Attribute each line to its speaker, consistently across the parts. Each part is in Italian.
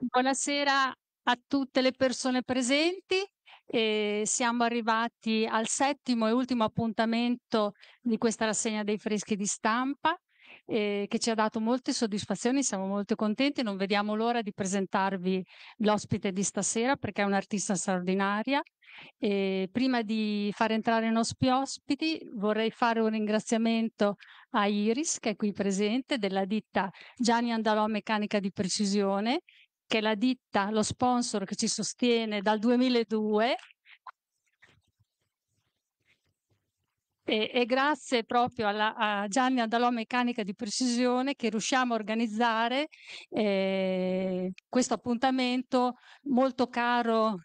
Speaker 1: Buonasera a tutte le persone presenti. E eh, siamo arrivati al settimo e ultimo appuntamento di questa rassegna dei freschi di stampa eh, che ci ha dato molte soddisfazioni, siamo molto contenti, non vediamo l'ora di presentarvi l'ospite di stasera perché è un'artista straordinaria. E eh, prima di far entrare i nostri ospiti vorrei fare un ringraziamento a Iris che è qui presente della ditta Gianni Andalò Meccanica di Precisione che è la ditta, lo sponsor che ci sostiene dal 2002 E, e, grazie proprio alla, a Gianni Andalò Meccanica di Precisione che riusciamo a organizzare eh, questo appuntamento molto caro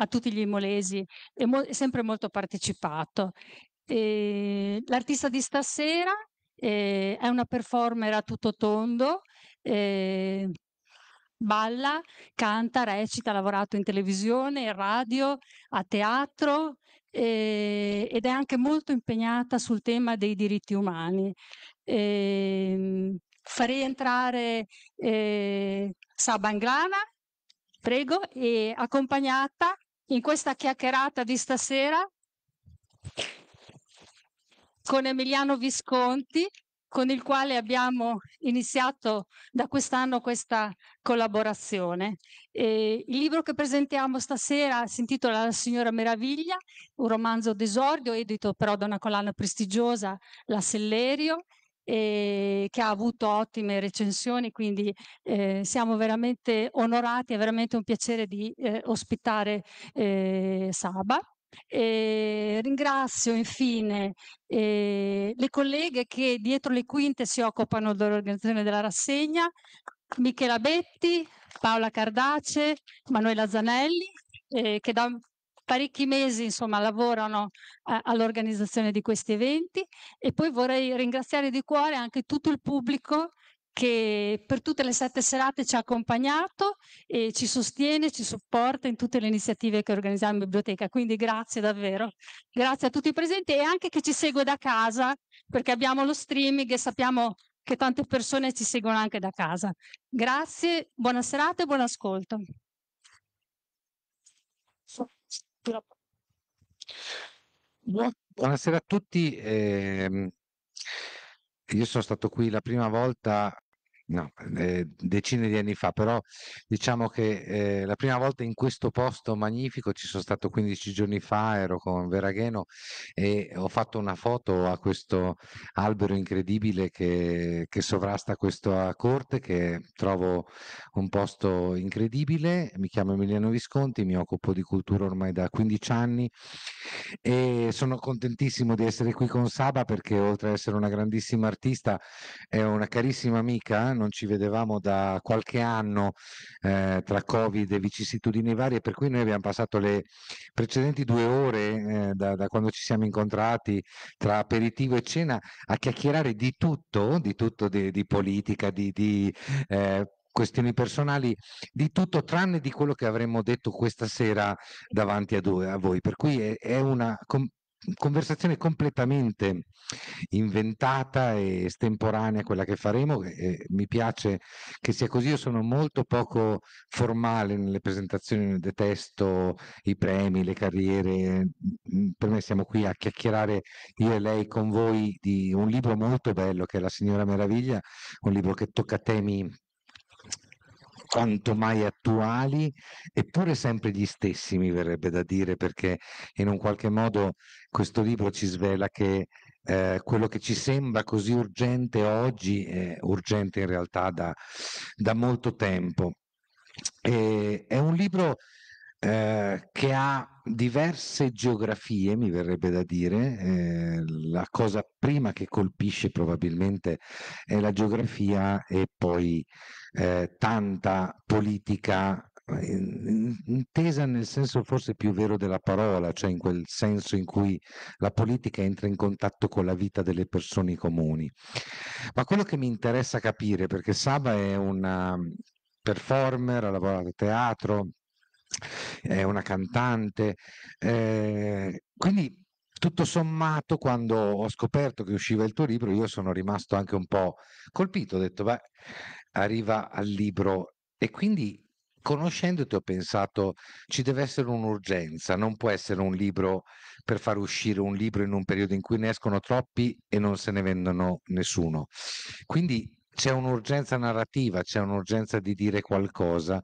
Speaker 1: a tutti gli imolesi e mo sempre molto partecipato. l'artista di stasera eh, è una performer a tutto tondo, eh, balla, canta, recita, ha lavorato in televisione, in radio, a teatro eh, ed è anche molto impegnata sul tema dei diritti umani. Ehm, eh, farei entrare eh, Sabanglana, prego, e accompagnata in questa chiacchierata di stasera con Emiliano Visconti, con il quale abbiamo iniziato da quest'anno questa collaborazione. Eh, il libro che presentiamo stasera si intitola La signora meraviglia, un romanzo d'esordio edito però da una collana prestigiosa, la Sellerio, eh, che ha avuto ottime recensioni, quindi eh, siamo veramente onorati, è veramente un piacere di eh, ospitare eh, Saba. Eh, ringrazio infine eh, le colleghe che dietro le quinte si occupano dell'organizzazione della rassegna, Michela Betti, Paola Cardace, Manuela Zanelli, eh, che da parecchi mesi insomma, lavorano all'organizzazione di questi eventi e poi vorrei ringraziare di cuore anche tutto il pubblico che per tutte le sette serate ci ha accompagnato e ci sostiene, ci supporta in tutte le iniziative che organizziamo in biblioteca. Quindi grazie davvero. Grazie a tutti i presenti e anche chi ci segue da casa, perché abbiamo lo streaming e sappiamo che tante persone ci seguono anche da casa. Grazie, buona serata e buon ascolto.
Speaker 2: Buonasera a tutti. Eh... Io sono stato qui la prima volta No, eh, decine di anni fa, però diciamo che eh, la prima volta in questo posto magnifico ci sono stato 15 giorni fa, ero con Veragheno e ho fatto una foto a questo albero incredibile che, che sovrasta questa corte, che trovo un posto incredibile. Mi chiamo Emiliano Visconti, mi occupo di cultura ormai da 15 anni e sono contentissimo di essere qui con Saba perché oltre ad essere una grandissima artista è una carissima amica non ci vedevamo da qualche anno eh, tra Covid e vicissitudini varie, per cui noi abbiamo passato le precedenti due ore eh, da, da, quando ci siamo incontrati tra aperitivo e cena a chiacchierare di tutto, di tutto di, di politica, di... di eh, questioni personali, di tutto tranne di quello che avremmo detto questa sera davanti a, due, a voi. Per cui è, è una com- conversazione completamente inventata e estemporanea quella che faremo. E mi piace che sia così, io sono molto poco formale nelle presentazioni, detesto i premi, le carriere. Mm, per me siamo qui a chiacchierare io e lei con voi di un libro molto bello che è La Signora Meraviglia, un libro che tocca temi quanto mai attuali, eppure sempre gli stessi, mi verrebbe da dire, perché in un qualche modo questo libro ci svela che eh, quello che ci sembra così urgente oggi è urgente in realtà da, da molto tempo. E è un libro eh, che ha diverse geografie, mi verrebbe da dire. Eh, la cosa prima che colpisce probabilmente è la geografia e poi eh, tanta politica intesa nel senso forse più vero della parola, cioè in quel senso in cui la politica entra in contatto con la vita delle persone comuni. Ma quello che mi interessa capire, perché Saba è una performer, ha lavorato a teatro, è una cantante, eh, quindi tutto sommato quando ho scoperto che usciva il tuo libro io sono rimasto anche un po' colpito, ho detto beh arriva al libro e quindi conoscendoti ho pensato ci deve essere un'urgenza, non può essere un libro per far uscire un libro in un periodo in cui ne escono troppi e non se ne vendono nessuno. Quindi c'è un'urgenza narrativa, c'è un'urgenza di dire qualcosa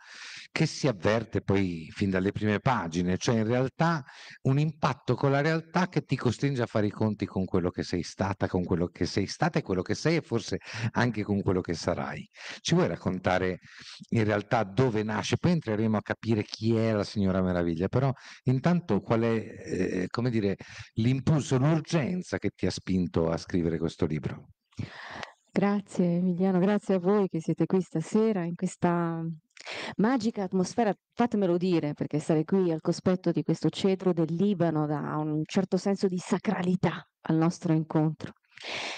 Speaker 2: che si avverte poi fin dalle prime pagine, cioè in realtà un impatto con la realtà che ti costringe a fare i conti con quello che sei stata, con quello che sei stata e quello che sei e forse anche con quello che sarai. Ci vuoi raccontare in realtà dove nasce? Poi entreremo a capire chi è la signora Meraviglia, però intanto qual è, eh, come dire, l'impulso, l'urgenza che ti ha spinto a scrivere questo libro?
Speaker 3: Grazie Emiliano, grazie a voi che siete qui stasera in questa Magica atmosfera, fatemelo dire, perché stare qui al cospetto di questo cedro del Libano dà un certo senso di sacralità al nostro incontro.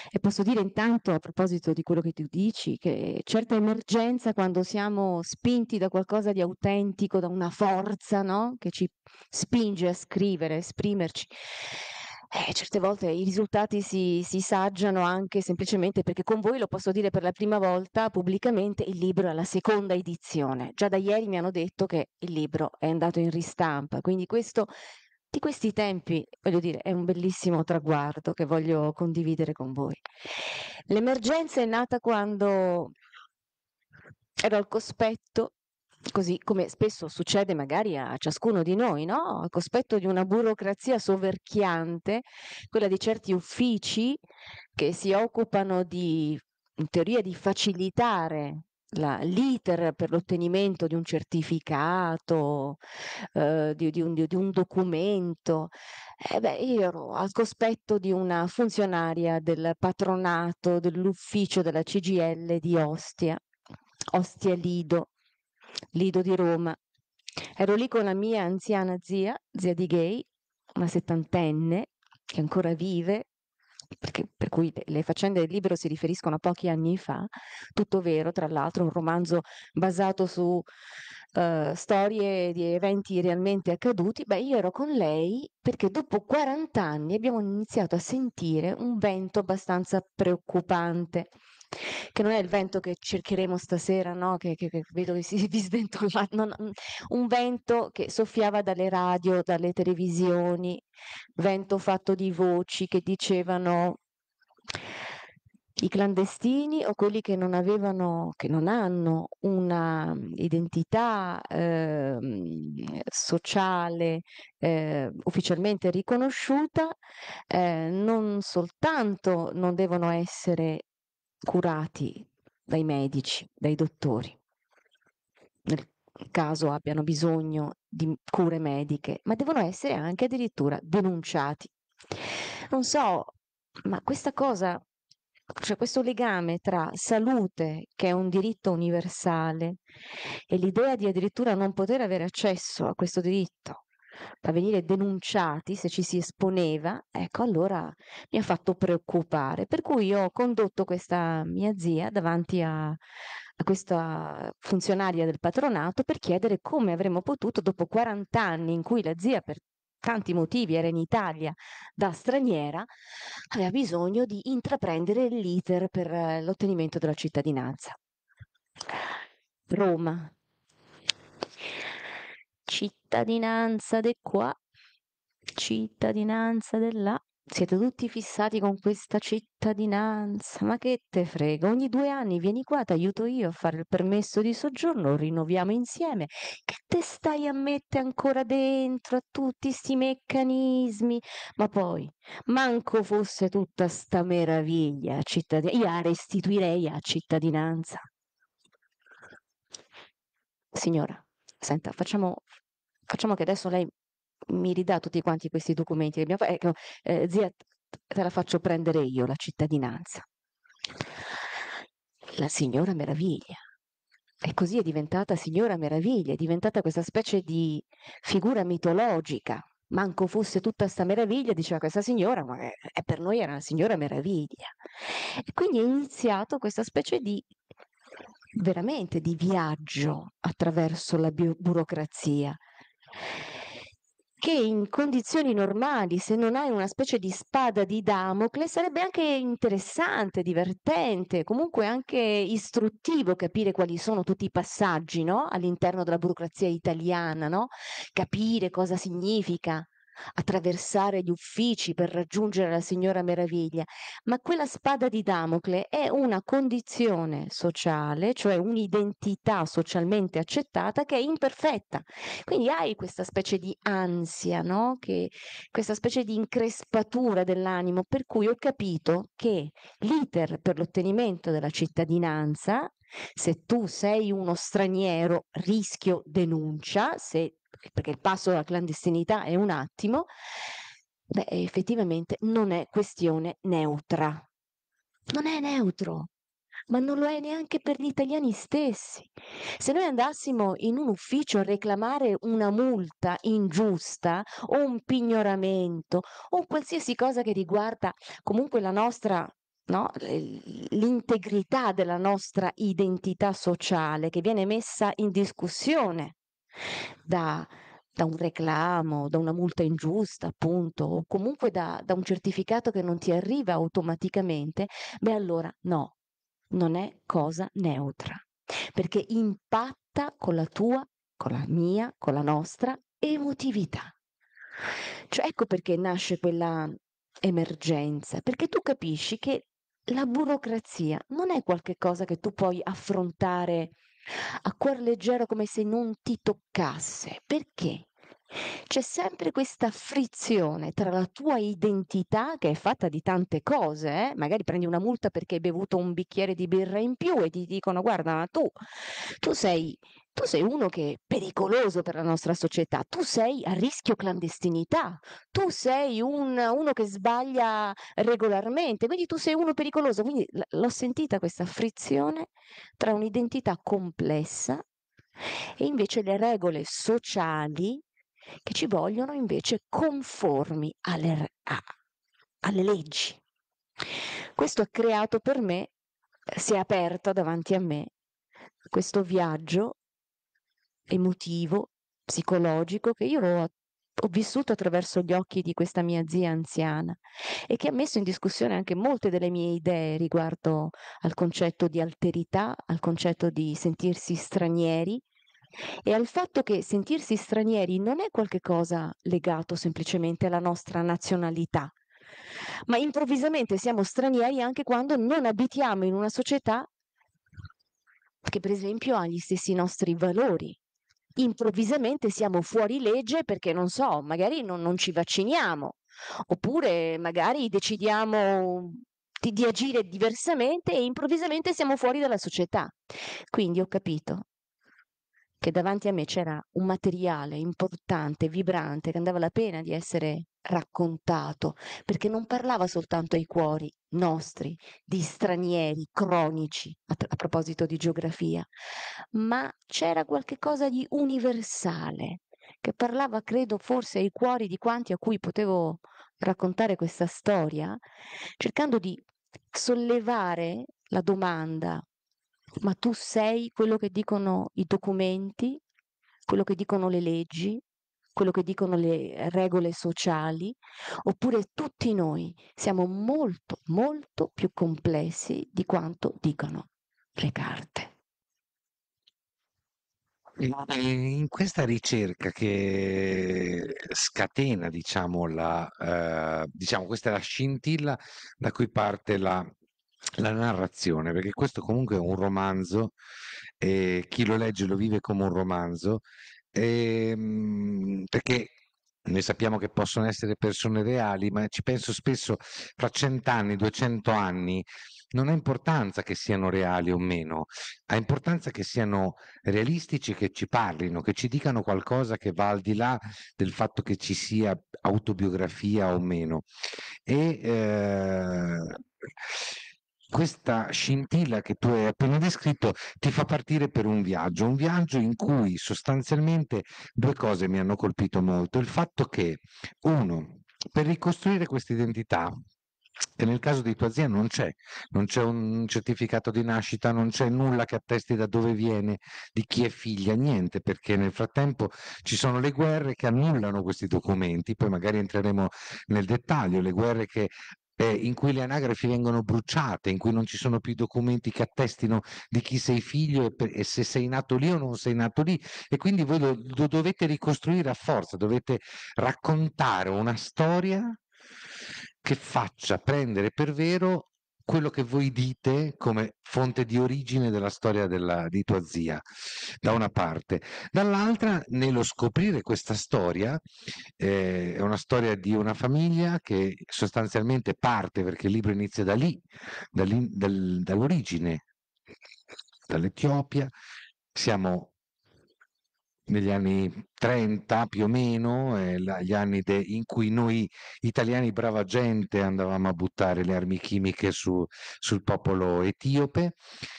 Speaker 3: E posso dire intanto, a proposito di quello che tu dici, che certa emergenza quando siamo spinti da qualcosa di autentico, da una forza no? che ci spinge a scrivere, a esprimerci, eh, certe volte i risultati si si saggiano anche semplicemente perché con voi, lo posso dire per la prima volta pubblicamente, il libro è alla seconda edizione. Già da ieri mi hanno detto che il libro è andato in ristampa, quindi questo di questi tempi, voglio dire, è un bellissimo traguardo che voglio condividere con voi. L'emergenza è nata quando ero al cospetto così come spesso succede magari a ciascuno di noi, no? Al cospetto di una burocrazia soverchiante, quella di certi uffici che si occupano di, in teoria, di facilitare la, l'iter per l'ottenimento di un certificato, eh, di, di, un, di, un, documento. Eh beh, io ero al cospetto di una funzionaria del patronato dell'ufficio della CGL di Ostia, Ostia Lido, Lido di Roma. Ero lì con la mia anziana zia, zia di gay, una settantenne che ancora vive, perché, per cui le faccende del libro si riferiscono a pochi anni fa, tutto vero, tra l'altro, un romanzo basato su uh, storie di eventi realmente accaduti, beh io ero con lei perché dopo 40 anni abbiamo iniziato a sentire un vento abbastanza preoccupante che non è il vento che cercheremo stasera, no? che, che, che vedo che si vi sventola, non, un vento che soffiava dalle radio, dalle televisioni, vento fatto di voci che dicevano i clandestini o quelli che non avevano, che non hanno una identità eh, sociale eh, ufficialmente riconosciuta, eh, non soltanto non devono essere curati dai medici, dai dottori, nel caso abbiano bisogno di cure mediche, ma devono essere anche addirittura denunciati. Non so, ma questa cosa, cioè questo legame tra salute, che è un diritto universale, e l'idea di addirittura non poter avere accesso a questo diritto, da venire denunciati se ci si esponeva, ecco allora mi ha fatto preoccupare. Per cui io ho condotto questa mia zia davanti a, a questa funzionaria del patronato per chiedere come avremmo potuto, dopo 40 anni in cui la zia per tanti motivi era in Italia da straniera, aveva bisogno di intraprendere l'iter per l'ottenimento della cittadinanza. Roma, cittadinanza di qua, cittadinanza di là. Siete tutti fissati con questa cittadinanza, ma che te frega? Ogni due anni vieni qua, ti aiuto io a fare il permesso di soggiorno, lo rinnoviamo insieme. Che te stai a mettere ancora dentro a tutti questi meccanismi? Ma poi, manco fosse tutta sta meraviglia, cittadinanza, io la restituirei a cittadinanza. Signora, senta, facciamo, facciamo che adesso lei mi ridà tutti quanti questi documenti che abbiamo ecco, eh, zia, te la faccio prendere io, la cittadinanza. La signora meraviglia. E così è diventata signora meraviglia, è diventata questa specie di figura mitologica. Manco fosse tutta sta meraviglia, diceva questa signora, ma è, eh, eh, per noi era una signora meraviglia. E quindi è iniziato questa specie di veramente di viaggio attraverso la burocrazia che in condizioni normali, se non hai una specie di spada di Damocle, sarebbe anche interessante, divertente, comunque anche istruttivo capire quali sono tutti i passaggi no? all'interno della burocrazia italiana, no? capire cosa significa attraversare gli uffici per raggiungere la Signora Meraviglia, ma quella spada di Damocle è una condizione sociale, cioè un'identità socialmente accettata che è imperfetta. Quindi hai questa specie di ansia, no? che, questa specie di increspatura dell'animo, per cui ho capito che l'iter per l'ottenimento della cittadinanza se tu sei uno straniero, rischio denuncia, se perché il passo alla clandestinità è un attimo, beh, effettivamente non è questione neutra. Non è neutro, ma non lo è neanche per gli italiani stessi. Se noi andassimo in un ufficio a reclamare una multa ingiusta o un pignoramento o qualsiasi cosa che riguarda comunque la nostra No? l'integrità della nostra identità sociale che viene messa in discussione da, da un reclamo, da una multa ingiusta, appunto, o comunque da, da un certificato che non ti arriva automaticamente, beh allora no, non è cosa neutra, perché impatta con la tua, con la mia, con la nostra emotività. Cioè ecco perché nasce quella emergenza, perché tu capisci che la burocrazia non è qualcosa che tu puoi affrontare a cuor leggero come se non ti toccasse. Perché? C'è sempre questa frizione tra la tua identità, che è fatta di tante cose, eh? magari prendi una multa perché hai bevuto un bicchiere di birra in più e ti dicono guarda ma tu, tu sei tu sei uno che è pericoloso per la nostra società, tu sei a rischio clandestinità, tu sei un, uno che sbaglia regolarmente, quindi tu sei uno pericoloso. Quindi l- l'ho sentita questa frizione tra un'identità complessa e invece le regole sociali che ci vogliono invece conformi alle, a, alle leggi. Questo ha creato per me, si è aperto davanti a me questo viaggio emotivo, psicologico che io ho, ho vissuto attraverso gli occhi di questa mia zia anziana e che ha messo in discussione anche molte delle mie idee riguardo al concetto di alterità, al concetto di sentirsi stranieri e al fatto che sentirsi stranieri non è qualcosa legato semplicemente alla nostra nazionalità, ma improvvisamente siamo stranieri anche quando non abitiamo in una società che per esempio ha gli stessi nostri valori, improvvisamente siamo fuori legge perché non so, magari non, non ci vacciniamo, oppure magari decidiamo di, di, agire diversamente e improvvisamente siamo fuori dalla società. Quindi ho capito che davanti a me c'era un materiale importante, vibrante, che andava la pena di essere raccontato, perché non parlava soltanto ai cuori, nostri, di stranieri cronici, a, a proposito di geografia, ma c'era qualche cosa di universale che parlava, credo, forse ai cuori di quanti a cui potevo raccontare questa storia, cercando di sollevare la domanda, ma tu sei quello che dicono i documenti, quello che dicono le leggi, quello che dicono le regole sociali, oppure tutti noi siamo molto, molto più complessi di quanto dicono le carte.
Speaker 2: Eh, in questa ricerca che scatena, diciamo, la, eh, diciamo, questa è la scintilla da cui parte la, la narrazione, perché questo comunque è un romanzo, eh, chi lo legge lo vive come un romanzo ehm, perché noi sappiamo che possono essere persone reali, ma ci penso spesso fra cent'anni, duecento anni, non ha importanza che siano reali o meno, ha importanza che siano realistici, che ci parlino, che ci dicano qualcosa che va al di là del fatto che ci sia autobiografia o meno. E, eh, questa scintilla che tu hai appena descritto ti fa partire per un viaggio, un viaggio in cui sostanzialmente due cose mi hanno colpito molto. Il fatto che, uno, per ricostruire questa identità, e nel caso di tua zia non c'è, non c'è un certificato di nascita, non c'è nulla che attesti da dove viene, di chi è figlia, niente, perché nel frattempo ci sono le guerre che annullano questi documenti, poi magari entreremo nel dettaglio, le guerre che eh, in cui le anagrafi vengono bruciate, in cui non ci sono più documenti che attestino di chi sei figlio e, per, e se sei nato lì o non sei nato lì e quindi voi lo, lo dovete ricostruire a forza, dovete raccontare una storia che faccia prendere per vero quello che voi dite come fonte di origine della storia della, di tua zia, da una parte. Dall'altra, nello scoprire questa storia, eh, è una storia di una famiglia che sostanzialmente parte, perché il libro inizia da lì, da lì dal, dall'origine, dall'Etiopia, siamo negli anni 30 più o meno, eh, gli anni de, in cui noi italiani brava gente andavamo a buttare le armi chimiche su, sul popolo etiope,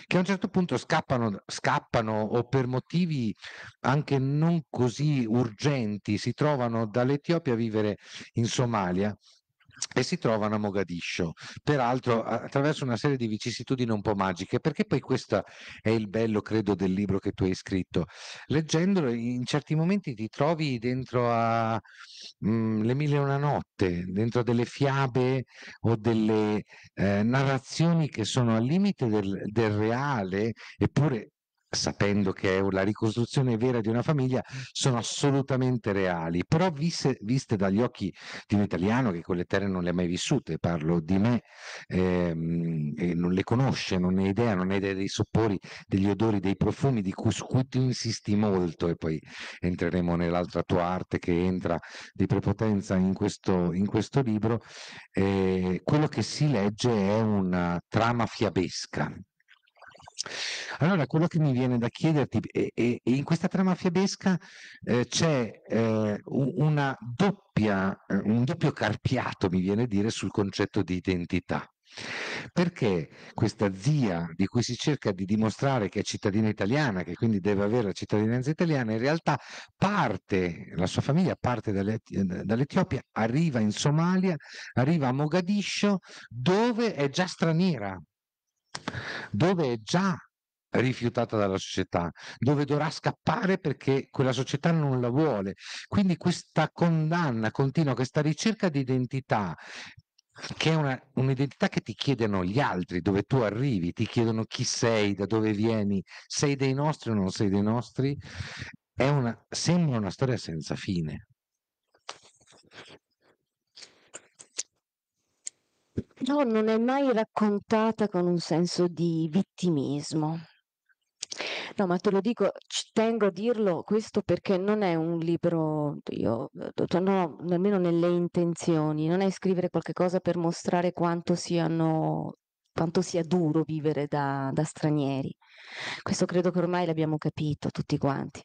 Speaker 2: che a un certo punto scappano, scappano o per motivi anche non così urgenti si trovano dall'Etiopia a vivere in Somalia e si trovano a Mogadiscio, peraltro attraverso una serie di vicissitudini un po' magiche, perché poi questo è il bello, credo, del libro che tu hai scritto. Leggendolo in certi momenti ti trovi dentro a mh, mm, Le mille e una notte, dentro delle fiabe o delle eh, narrazioni che sono al limite del, del reale, eppure sapendo che è la ricostruzione vera di una famiglia, sono assolutamente reali, però viste, viste dagli occhi di un italiano che con le terre non le ha mai vissute, parlo di me, ehm, e non le conosce, non ne ha idea, non ha idea dei soppori, degli odori, dei profumi di cui, su cui tu insisti molto e poi entreremo nell'altra tua arte che entra di prepotenza in questo, in questo libro, eh, quello che si legge è una trama fiabesca allora, quello che mi viene da chiederti, e, e, e in questa trama fiabesca eh, c'è eh, una doppia, eh, un doppio carpiato, mi viene a dire, sul concetto di identità. Perché questa zia di cui si cerca di dimostrare che è cittadina italiana, che quindi deve avere la cittadinanza italiana, in realtà parte, la sua famiglia parte dall'Etiopia, arriva in Somalia, arriva a Mogadiscio, dove è già straniera, dove è già rifiutata dalla società, dove dovrà scappare perché quella società non la vuole. Quindi questa condanna continua, questa ricerca di identità che è una, un'identità che ti chiedono gli altri, dove tu arrivi, ti chiedono chi sei, da dove vieni, sei dei nostri o non sei dei nostri, una, sembra una storia senza fine.
Speaker 3: No, non è mai raccontata con un senso di vittimismo. No, ma te lo dico, ci tengo a dirlo questo perché non è un libro, io no, almeno nelle intenzioni, non è scrivere qualcosa per mostrare quanto siano quanto sia duro vivere da, da stranieri. Questo credo che ormai l'abbiamo capito tutti quanti.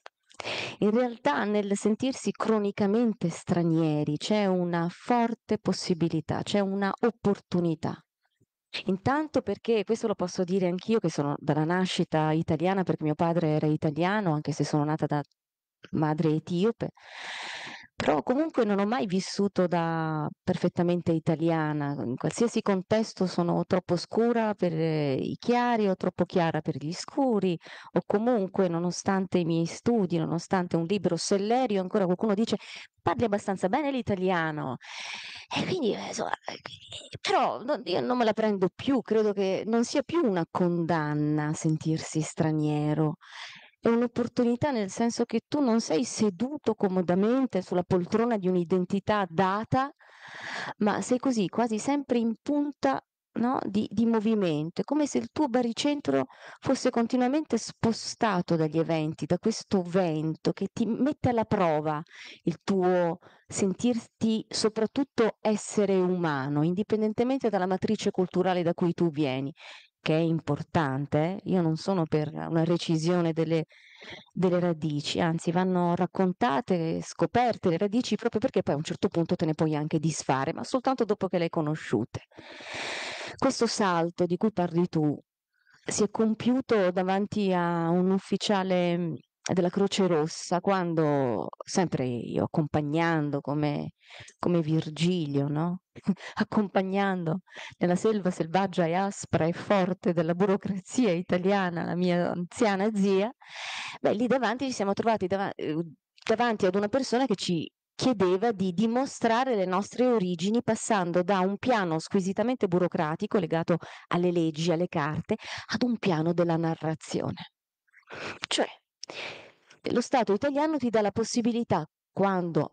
Speaker 3: In realtà nel sentirsi cronicamente stranieri c'è una forte possibilità, c'è una opportunità. Intanto perché, questo lo posso dire anch'io che sono dalla nascita italiana perché mio padre era italiano, anche se sono nata da madre etiope, però comunque non ho mai vissuto da perfettamente italiana, in qualsiasi contesto sono troppo scura per eh, i chiari o troppo chiara per gli scuri, o comunque nonostante i miei studi, nonostante un libro sellerio, ancora qualcuno dice parli abbastanza bene l'italiano. E quindi, eh, insomma, eh, però io non me la prendo più, credo che non sia più una condanna sentirsi straniero, è un'opportunità nel senso che tu non sei seduto comodamente sulla poltrona di un'identità data, ma sei così quasi sempre in punta no? di, di movimento. È come se il tuo baricentro fosse continuamente spostato dagli eventi, da questo vento che ti mette alla prova il tuo sentirti soprattutto essere umano, indipendentemente dalla matrice culturale da cui tu vieni che è importante, io non sono per una recisione delle, delle radici, anzi vanno raccontate, scoperte le radici proprio perché poi a un certo punto te ne puoi anche disfare, ma soltanto dopo che le hai conosciute. Questo salto di cui parli tu si è compiuto davanti a un ufficiale mhmm, della Croce Rossa, quando sempre io accompagnando come, come Virgilio, no? accompagnando nella selva selvaggia e aspra e forte della burocrazia italiana la mia anziana zia, beh, lì davanti ci siamo trovati dav- eh, davanti ad una persona che ci chiedeva di dimostrare le nostre origini passando da un piano squisitamente burocratico legato alle leggi, alle carte, ad un piano della narrazione. Cioè, lo Stato italiano ti dà la possibilità, quando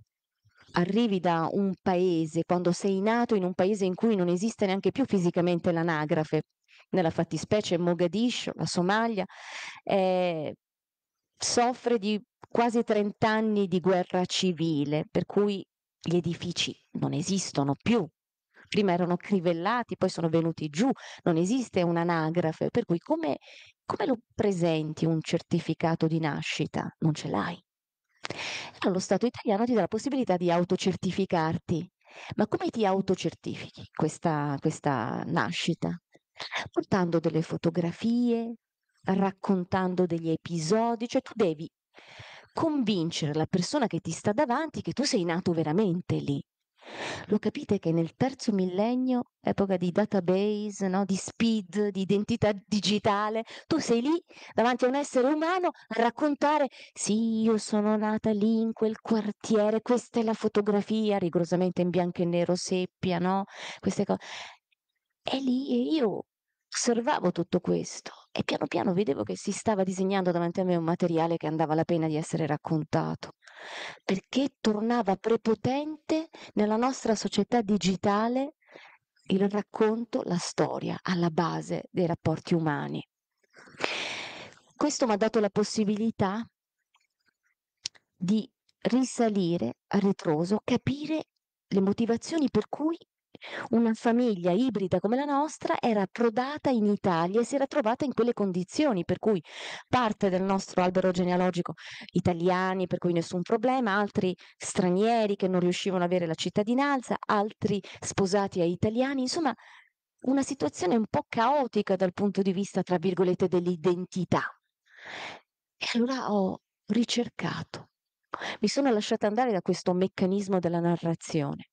Speaker 3: arrivi da un paese, quando sei nato in un paese in cui non esiste neanche più fisicamente l'anagrafe, nella fattispecie Mogadiscio, la Somalia, eh, soffre di quasi 30 anni di guerra civile, per cui gli edifici non esistono più. Prima erano crivellati, poi sono venuti giù, non esiste un'anagrafe, per cui come come lo presenti un certificato di nascita? Non ce l'hai. Allora lo Stato italiano ti dà la possibilità di autocertificarti. Ma come ti autocertifichi questa, questa nascita? Portando delle fotografie, raccontando degli episodi, cioè tu devi convincere la persona che ti sta davanti che tu sei nato veramente lì. Lo capite che nel terzo millennio, epoca di database, no? di speed, di identità digitale, tu sei lì davanti a un essere umano a raccontare sì, io sono nata lì in quel quartiere, questa è la fotografia, rigorosamente in bianco e nero, seppia, no? Queste cose. E lì e io osservavo tutto questo e piano piano vedevo che si stava disegnando davanti a me un materiale che andava la pena di essere raccontato perché tornava prepotente nella nostra società digitale il racconto, la storia alla base dei rapporti umani. Questo mi ha dato la possibilità di risalire a ritroso, capire le motivazioni per cui una famiglia ibrida come la nostra era approdata in Italia e si era trovata in quelle condizioni, per cui parte del nostro albero genealogico italiani, per cui nessun problema, altri stranieri che non riuscivano ad avere la cittadinanza, altri sposati a italiani, insomma una situazione un po' caotica dal punto di vista, tra virgolette, dell'identità. E allora ho ricercato, mi sono lasciata andare da questo meccanismo della narrazione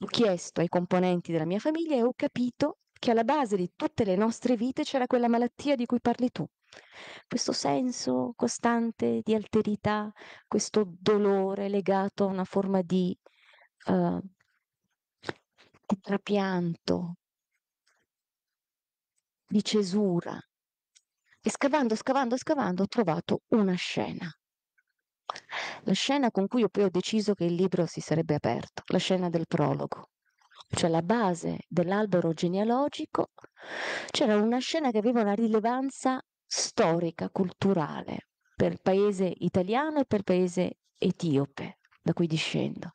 Speaker 3: ho chiesto ai componenti della mia famiglia e ho capito che alla base di tutte le nostre vite c'era quella malattia di cui parli tu. Questo senso costante di alterità, questo dolore legato a una forma di, eh, di trapianto, di cesura. E scavando, scavando, scavando ho trovato una scena. La scena con cui poi ho deciso che il libro si sarebbe aperto, la scena del prologo, cioè la base dell'albero genealogico, c'era una scena che aveva una rilevanza storica, culturale, per il paese italiano e per il paese etiope da cui discendo.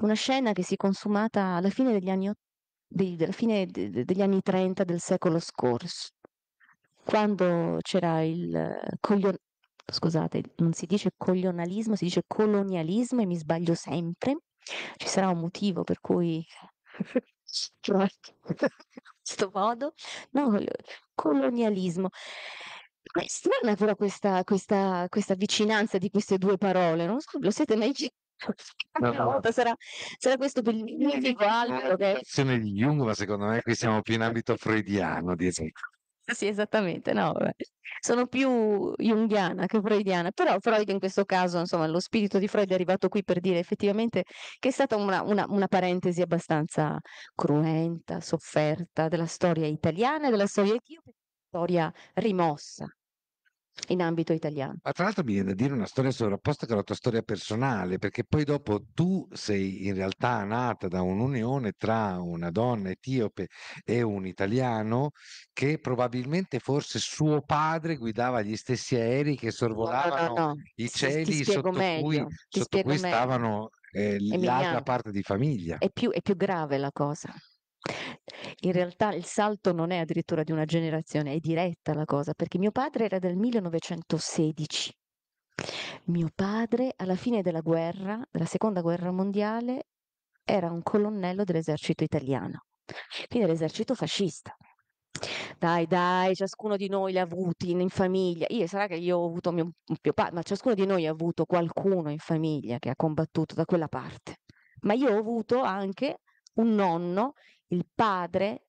Speaker 3: Una scena che si è consumata alla fine degli anni, della fine degli anni 30 del secolo scorso, quando c'era il eh, scusate, non si dice colonialismo, si dice colonialismo e mi sbaglio sempre. Ci sarà un motivo per cui in cioè, questo modo, no, colonialismo. È strana però questa, questa, questa, vicinanza di queste due parole, non so, lo siete mai No, no. Sarà, sarà, questo per magnifico albero che...
Speaker 2: La di Jung, ma secondo me qui siamo più in ambito freudiano. Di esempio.
Speaker 3: Sì, esattamente, no, vabbè sono più junghiana che freudiana, però Freud in questo caso, insomma, lo spirito di Freud è arrivato qui per dire effettivamente che è stata una, una, una parentesi abbastanza cruenta, sofferta della storia italiana e della storia etiope, storia rimossa in ambito italiano.
Speaker 2: Ma tra l'altro mi viene da dire una storia sovrapposta che la tua storia personale, perché poi dopo tu sei in realtà nata da un'unione tra una donna etiope e un italiano che probabilmente forse suo padre guidava gli stessi aerei che sorvolavano no, no, no. i cieli sotto meglio, cui, sotto cui stavano eh, l'altra parte di famiglia. È
Speaker 3: più, è più grave la cosa in realtà il salto non è addirittura di una generazione, è diretta la cosa, perché mio padre era del 1916. Mio padre, alla fine della guerra, della seconda guerra mondiale, era un colonnello dell'esercito italiano, quindi dell'esercito fascista. Dai, dai, ciascuno di noi l'ha avuto in, in, famiglia. Io sarà che io ho avuto mio, mio padre, ma ciascuno di noi ha avuto qualcuno in famiglia che ha combattuto da quella parte. Ma io ho avuto anche un nonno il padre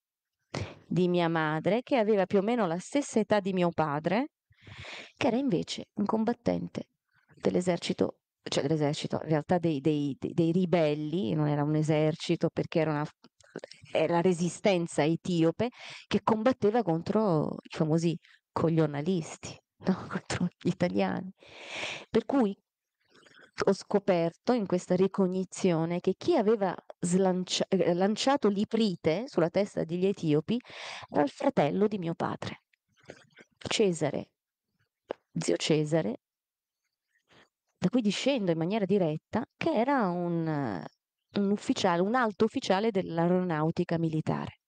Speaker 3: di mia madre, che aveva più o meno la stessa età di mio padre, che era invece un combattente dell'esercito, cioè dell'esercito, in realtà dei, dei, dei, dei ribelli, non era un esercito perché era una era la resistenza etiope che combatteva contro i famosi coglionalisti, no? contro gli italiani. Per cui ho scoperto in questa ricognizione che chi aveva slancia- eh, lanciato l'iprite sulla testa degli etiopi era il fratello di mio padre, Cesare, zio Cesare, da cui discendo in maniera diretta, che era un, un ufficiale, un alto ufficiale dell'aeronautica militare.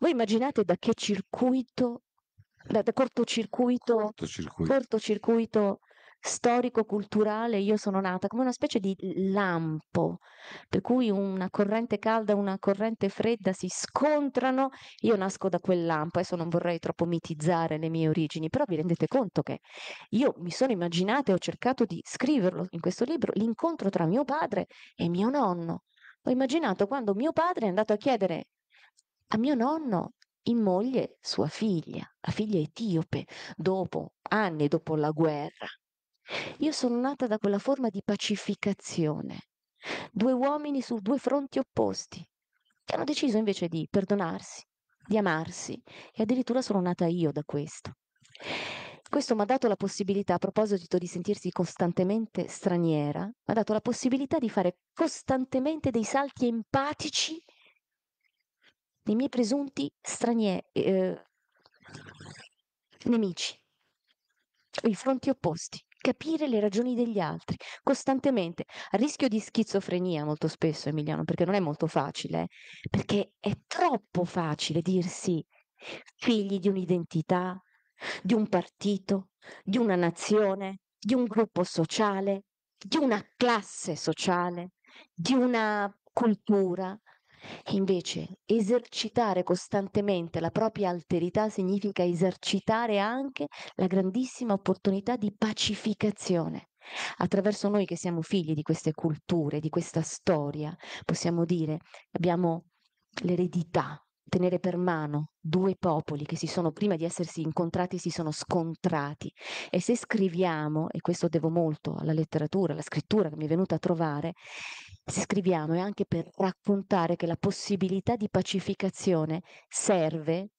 Speaker 3: Voi immaginate da che circuito, da, da cortocircuito, cortocircuito, cortocircuito storico-culturale io sono nata, come una specie di lampo, per cui una corrente calda e una corrente fredda si scontrano, io nasco da quel lampo, adesso non vorrei troppo mitizzare le mie origini, però vi rendete conto che io mi sono immaginata e ho cercato di scriverlo in questo libro, l'incontro tra mio padre e mio nonno. Ho immaginato quando mio padre è andato a chiedere a mio nonno in moglie sua figlia, la figlia etiope, dopo anni dopo la guerra. Io sono nata da quella forma di pacificazione. Due uomini su due fronti opposti, che hanno deciso invece di perdonarsi, di amarsi, e addirittura sono nata io da questo. Questo mi ha dato la possibilità, a proposito di sentirsi costantemente straniera, mi ha dato la possibilità di fare costantemente dei salti empatici nei miei presunti stranieri, eh, nemici, i fronti opposti capire le ragioni degli altri costantemente, a rischio di schizofrenia molto spesso Emiliano, perché non è molto facile, eh, perché è troppo facile dirsi figli di un'identità, di un partito, di una nazione, di un gruppo sociale, di una classe sociale, di una cultura, Invece, esercitare costantemente la propria alterità significa esercitare anche la grandissima opportunità di pacificazione. Attraverso noi che siamo figli di queste culture, di questa storia, possiamo dire abbiamo l'eredità tenere per mano due popoli che si sono, prima di essersi incontrati, si sono scontrati. E se scriviamo, e questo devo molto alla letteratura, alla scrittura che mi è venuta a trovare, se scriviamo è anche per raccontare che la possibilità di pacificazione serve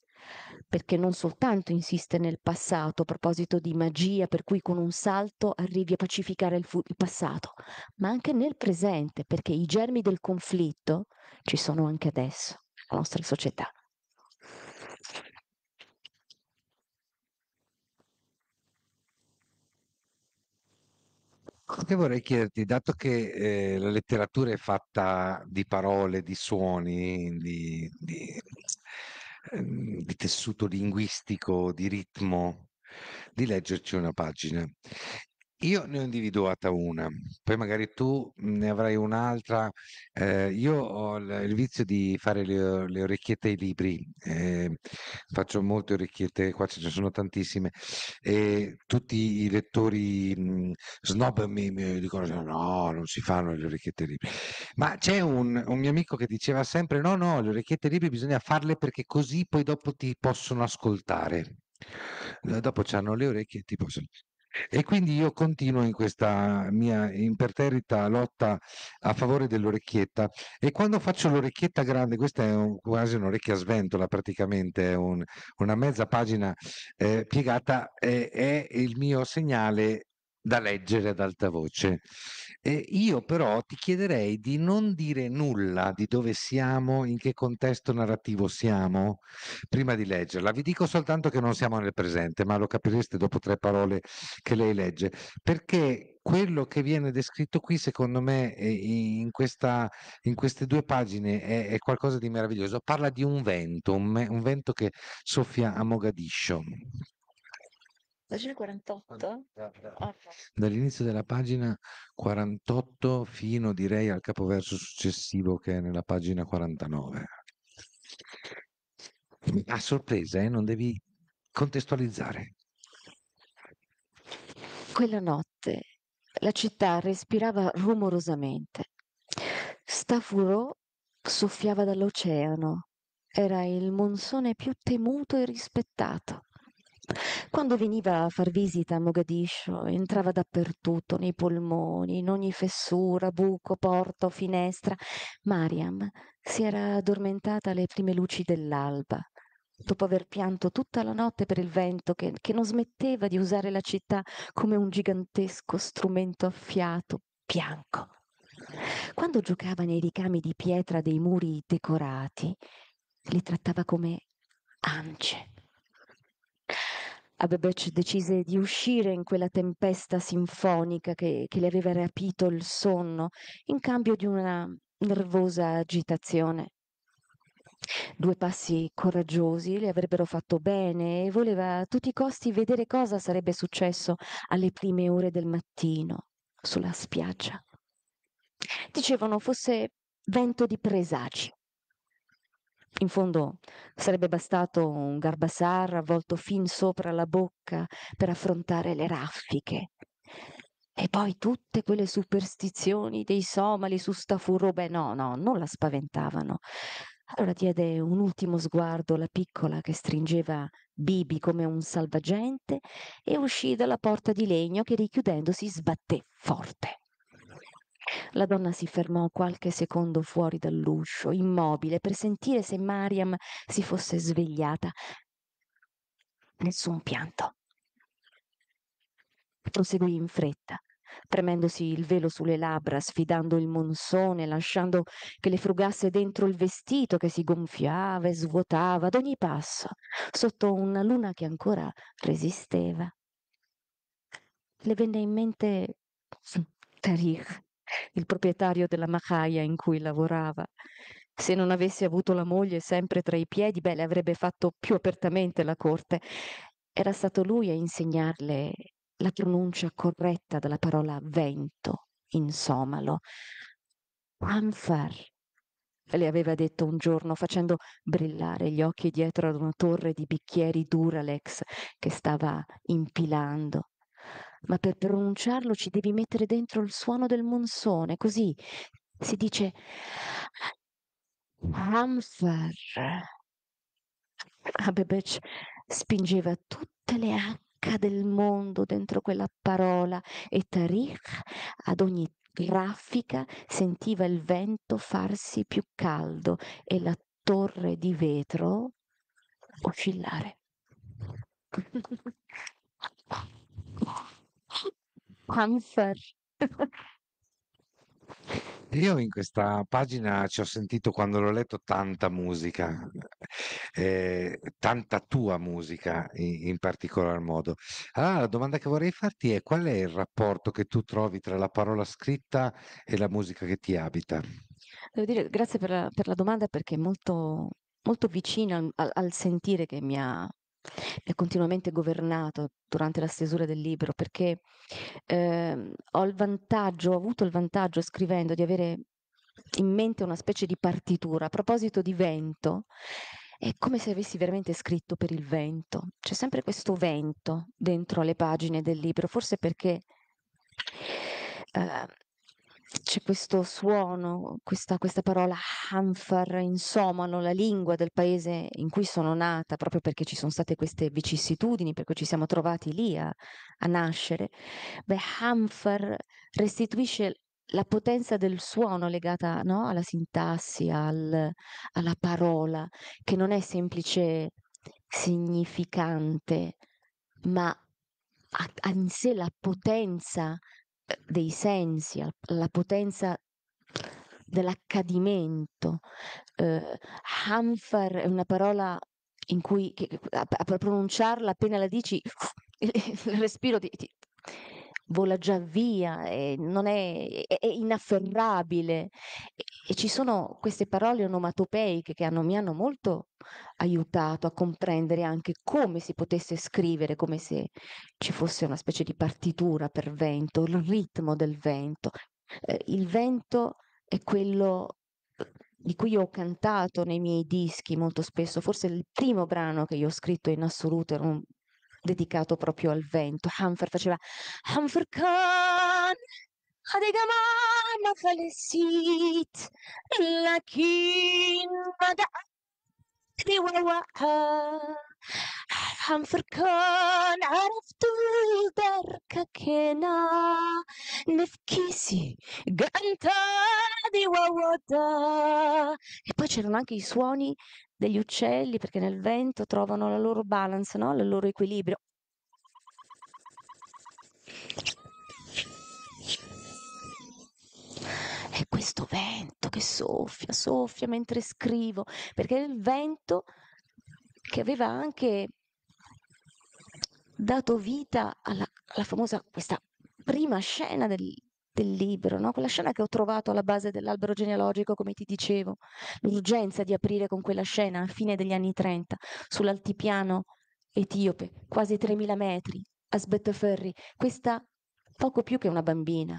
Speaker 3: perché non soltanto insiste nel passato a proposito di magia per cui con un salto arrivi a pacificare il, fu- il, passato, ma anche nel presente perché i germi del conflitto ci sono anche adesso la nostra società.
Speaker 2: Io vorrei chiederti, dato che eh, la letteratura è fatta di parole, di suoni, di, di, ehm, di tessuto linguistico, di ritmo, di leggerci una pagina. Io ne ho individuata una, poi magari tu mhmm, ne avrai un'altra. Eh, io ho il il vizio di fare le o le orecchiette ai libri, ehm, faccio molte orecchiette, qua ce ne sono tantissime, e tutti i lettori, mhmm, snob mi mi dicono: "No, non si fanno le orecchiette ai libri". Ma c'è un un mio amico che diceva sempre: "No, no, le orecchiette ai libri bisogna farle perché così poi dopo ti possono ascoltare". Ehm, dopo hanno le orecchie e ti possono e quindi io continuo in questa mia imperterrita lotta a favore dell'orecchietta e quando faccio l'orecchietta grande, questa è un, quasi un'orecchia sventola praticamente, è un- una mezza pagina eh, piegata, eh, è il mio segnale da leggere ad alta voce. Ehm, io però ti chiederei di non dire nulla di dove siamo, in che contesto narrativo siamo, prima di leggerla. Vi dico soltanto che non siamo nel presente, ma lo capireste dopo tre parole che lei legge, perché quello che viene descritto qui, secondo me, in questa, in queste due pagine è è qualcosa di meraviglioso. Parla di un vento, un un vento che soffia a Mogadiscio.
Speaker 3: Pagina 48? Ah,
Speaker 2: Dall'inizio della pagina 48 fino direi al capoverso successivo che è nella pagina 49. A sorpresa, eh, non devi contestualizzare.
Speaker 3: Quella notte la città respirava rumorosamente. Stafuro soffiava dall'oceano. Era il monsone più temuto e rispettato. Quando veniva a far visita a Mogadiscio, entrava dappertutto, nei polmoni, in ogni fessura, buco, porta o finestra. Mariam si era addormentata alle prime luci dell'alba, dopo aver pianto tutta la notte per il vento che, che non smetteva di usare la città come un gigantesco strumento a fiato bianco. Quando giocava nei ricami di pietra dei muri decorati, li trattava come ance Haberbatch decise di uscire in quella tempesta sinfonica che, che le aveva rapito il sonno in cambio di una nervosa agitazione. Due passi coraggiosi le avrebbero fatto bene e voleva a tutti i costi vedere cosa sarebbe successo alle prime ore del mattino sulla spiaggia. Dicevano fosse vento di presagi. In fondo sarebbe bastato un garbassar avvolto fin sopra la bocca per affrontare le raffiche. E poi tutte quelle superstizioni dei somali su sta furobe, no, no, non la spaventavano. Allora diede un ultimo sguardo alla piccola che stringeva Bibi come un salvagente e uscì dalla porta di legno che richiudendosi sbatté forte. La donna si fermò qualche secondo fuori dall'uscio, immobile, per sentire se Mariam si fosse svegliata. Nessun pianto. Proseguì in fretta, premendosi il velo sulle labbra, sfidando il monsone, lasciando che le frugasse dentro il vestito che si gonfiava e svuotava ad ogni passo, sotto una luna che ancora resisteva. Le venne in mente hm, Tariq, il proprietario della macaia in cui lavorava. Se non avesse avuto la moglie sempre tra i piedi, beh, le avrebbe fatto più apertamente la corte. Era stato lui a insegnarle la pronuncia corretta della parola vento in somalo. Anfar, le aveva detto un giorno, facendo brillare gli occhi dietro ad una torre di bicchieri d'Uralex che stava impilando ma per pronunciarlo ci devi mettere dentro il suono del monsone, così si dice Hamfer. Abebech ah, spingeva tutte le H del mondo dentro quella parola e Tariq ad ogni graffica sentiva il vento farsi più caldo e la torre di vetro oscillare. answer.
Speaker 2: Io in questa pagina ci ho sentito quando l'ho letto tanta musica, eh, tanta tua musica in, in, particolar modo. Allora, la domanda che vorrei farti è qual è il rapporto che tu trovi tra la parola scritta e la musica che ti abita?
Speaker 3: Devo dire grazie per la, per la domanda perché è molto, molto vicina al, al, sentire che mi ha è continuamente governato durante la stesura del libro, perché eh, ho il vantaggio, ho avuto il vantaggio scrivendo di avere in mente una specie di partitura. A proposito di vento, è come se avessi veramente scritto per il vento. C'è sempre questo vento dentro le pagine del libro, forse perché eh, c'è questo suono, questa, questa parola hanfar insomano, la lingua del paese in cui sono nata, proprio perché ci sono state queste vicissitudini, per cui ci siamo trovati lì a, a nascere. Beh, hanfar restituisce la potenza del suono legata no? alla sintassi, al, alla parola, che non è semplice significante, ma ha in sé la potenza dei sensi, alla potenza dell'accadimento. Eh, hanfar è una parola in cui che, a, a pronunciarla appena la dici il respiro ti, ti, vola già via, è, non è, è, è inafferrabile. E, e, ci sono queste parole onomatopeiche che hanno, mi hanno molto aiutato a comprendere anche come si potesse scrivere, come se ci fosse una specie di partitura per vento, il ritmo del vento. Eh, il vento è quello eh, di cui ho cantato nei miei dischi molto spesso, forse il primo brano che io ho scritto in assoluto era un dedicato proprio al vento. Hanfer faceva Hanfer Khan, Hadegaman, Falesit, Lakin, Mada, حنفر كان عرفت دركك هنا نفكيسي قانتادي وودا e poi c'erano anche i suoni degli uccelli perché nel vento trovano la loro balance, no? il loro equilibrio. È questo vento che soffia, soffia mentre scrivo, perché è il vento che aveva anche dato vita alla, alla famosa, questa prima scena del, del libro, no? quella scena che ho trovato alla base dell'albero genealogico, come ti dicevo, l'urgenza di aprire con quella scena a fine degli anni 30 sull'altipiano etiope, quasi 3.000 metri, a Sbetteferri, questa poco più che una bambina,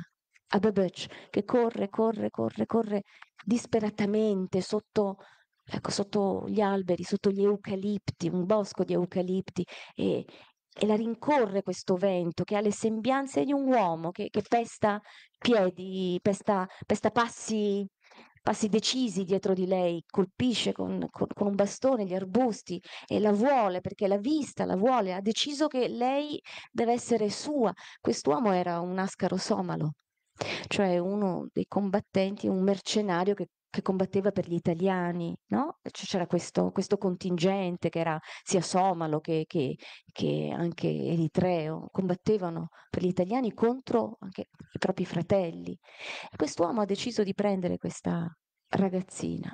Speaker 3: a Bebec, che corre, corre, corre, corre disperatamente sotto, ecco, sotto gli alberi, sotto gli eucalipti, un bosco di eucalipti e, e la rincorre questo vento che ha le sembianze di un uomo che, che pesta piedi, pesta, pesta passi, passi, decisi dietro di lei, colpisce con, con, con, un bastone gli arbusti e la vuole perché l'ha vista, la vuole, ha deciso che lei deve essere sua. Quest'uomo era un ascaro somalo, cioè uno dei combattenti, un mercenario che che combatteva per gli italiani, no? c'era questo, questo, contingente che era sia somalo che, che, che, anche eritreo, combattevano per gli italiani contro anche i propri fratelli. Quest'uomo ha deciso di prendere questa ragazzina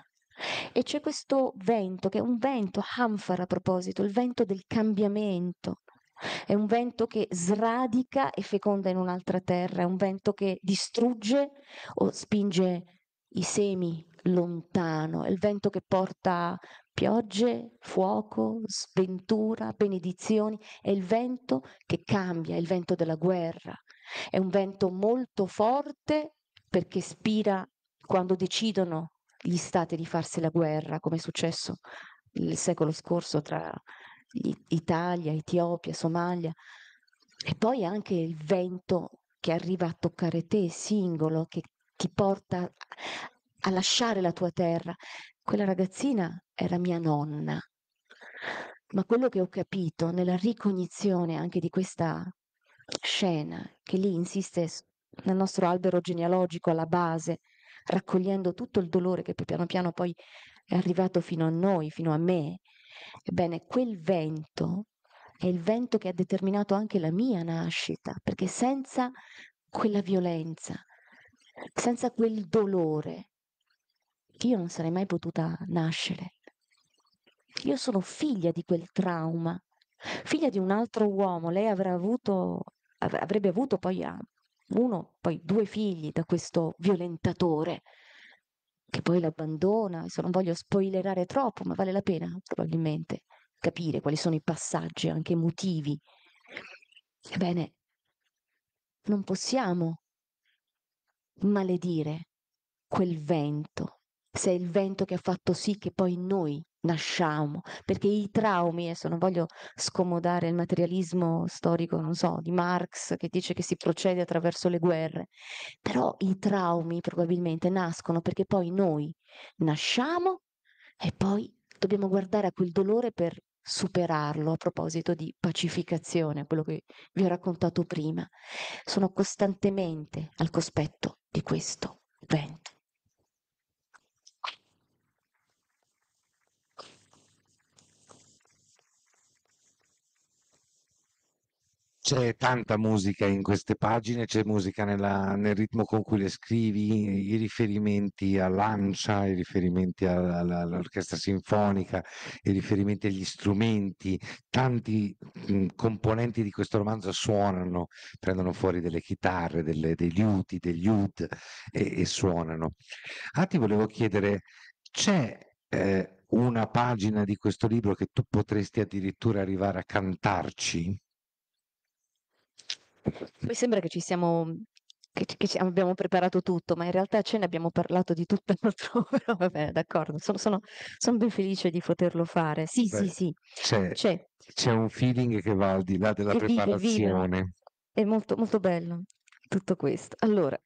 Speaker 3: e c'è questo vento, che è un vento, Hanfar a proposito, il vento del cambiamento, è un vento che sradica e feconda in un'altra terra, è un vento che distrugge o spinge i semi lontano, è il vento che porta piogge, fuoco, sventura, benedizioni, è il vento che cambia, è il vento della guerra, è un vento molto forte perché spira quando decidono gli stati di farsi la guerra, come è successo il secolo scorso tra Italia, Etiopia, Somalia, e poi anche il vento che arriva a toccare te singolo, che ti porta a lasciare la tua terra. Quella ragazzina era mia nonna. Ma quello che ho capito nella ricognizione anche di questa scena, che lì insiste nel nostro albero genealogico alla base, raccogliendo tutto il dolore che piano piano poi è arrivato fino a noi, fino a me, ebbene quel vento è il vento che ha determinato anche la mia nascita, perché senza quella violenza, senza quel dolore, io non sarei mai potuta nascere. Io sono figlia di quel trauma, figlia di un altro uomo. Lei avrà avuto, avrebbe avuto poi ah, uno, poi due figli da questo violentatore che poi l'abbandona. Adesso non voglio spoilerare troppo, ma vale la pena probabilmente capire quali sono i passaggi anche emotivi. Ebbene, non possiamo maledire quel vento se è il vento che ha fatto sì che poi noi nasciamo, perché i traumi, adesso non voglio scomodare il materialismo storico, non so, di Marx che dice che si procede attraverso le guerre, però i traumi probabilmente nascono perché poi noi nasciamo e poi dobbiamo guardare a quel dolore per superarlo a proposito di pacificazione, quello che vi ho raccontato prima. Sono costantemente al cospetto di questo vento.
Speaker 2: c'è tanta musica in queste pagine, c'è musica nella, nel ritmo con cui le scrivi, i riferimenti all'ancia, i riferimenti all'orchestra sinfonica, i riferimenti agli strumenti, tanti mh, mm, componenti di questo romanzo suonano, prendono fuori delle chitarre, delle, dei liuti, degli ud e, e, suonano. Ah, ti volevo chiedere, c'è... Eh, una pagina di questo libro che tu potresti addirittura arrivare a cantarci?
Speaker 3: Poi sembra che ci siamo mhmm, che, che ci, abbiamo preparato tutto, ma in realtà ce ne abbiamo parlato di tutto però vabbè, d'accordo, sono, sono, sono ben felice di poterlo fare. Sì, Beh, sì, sì.
Speaker 2: C'è, c'è. c'è, un feeling che va al di là della che preparazione. Vive, vive.
Speaker 3: È molto, molto bello tutto questo. Allora,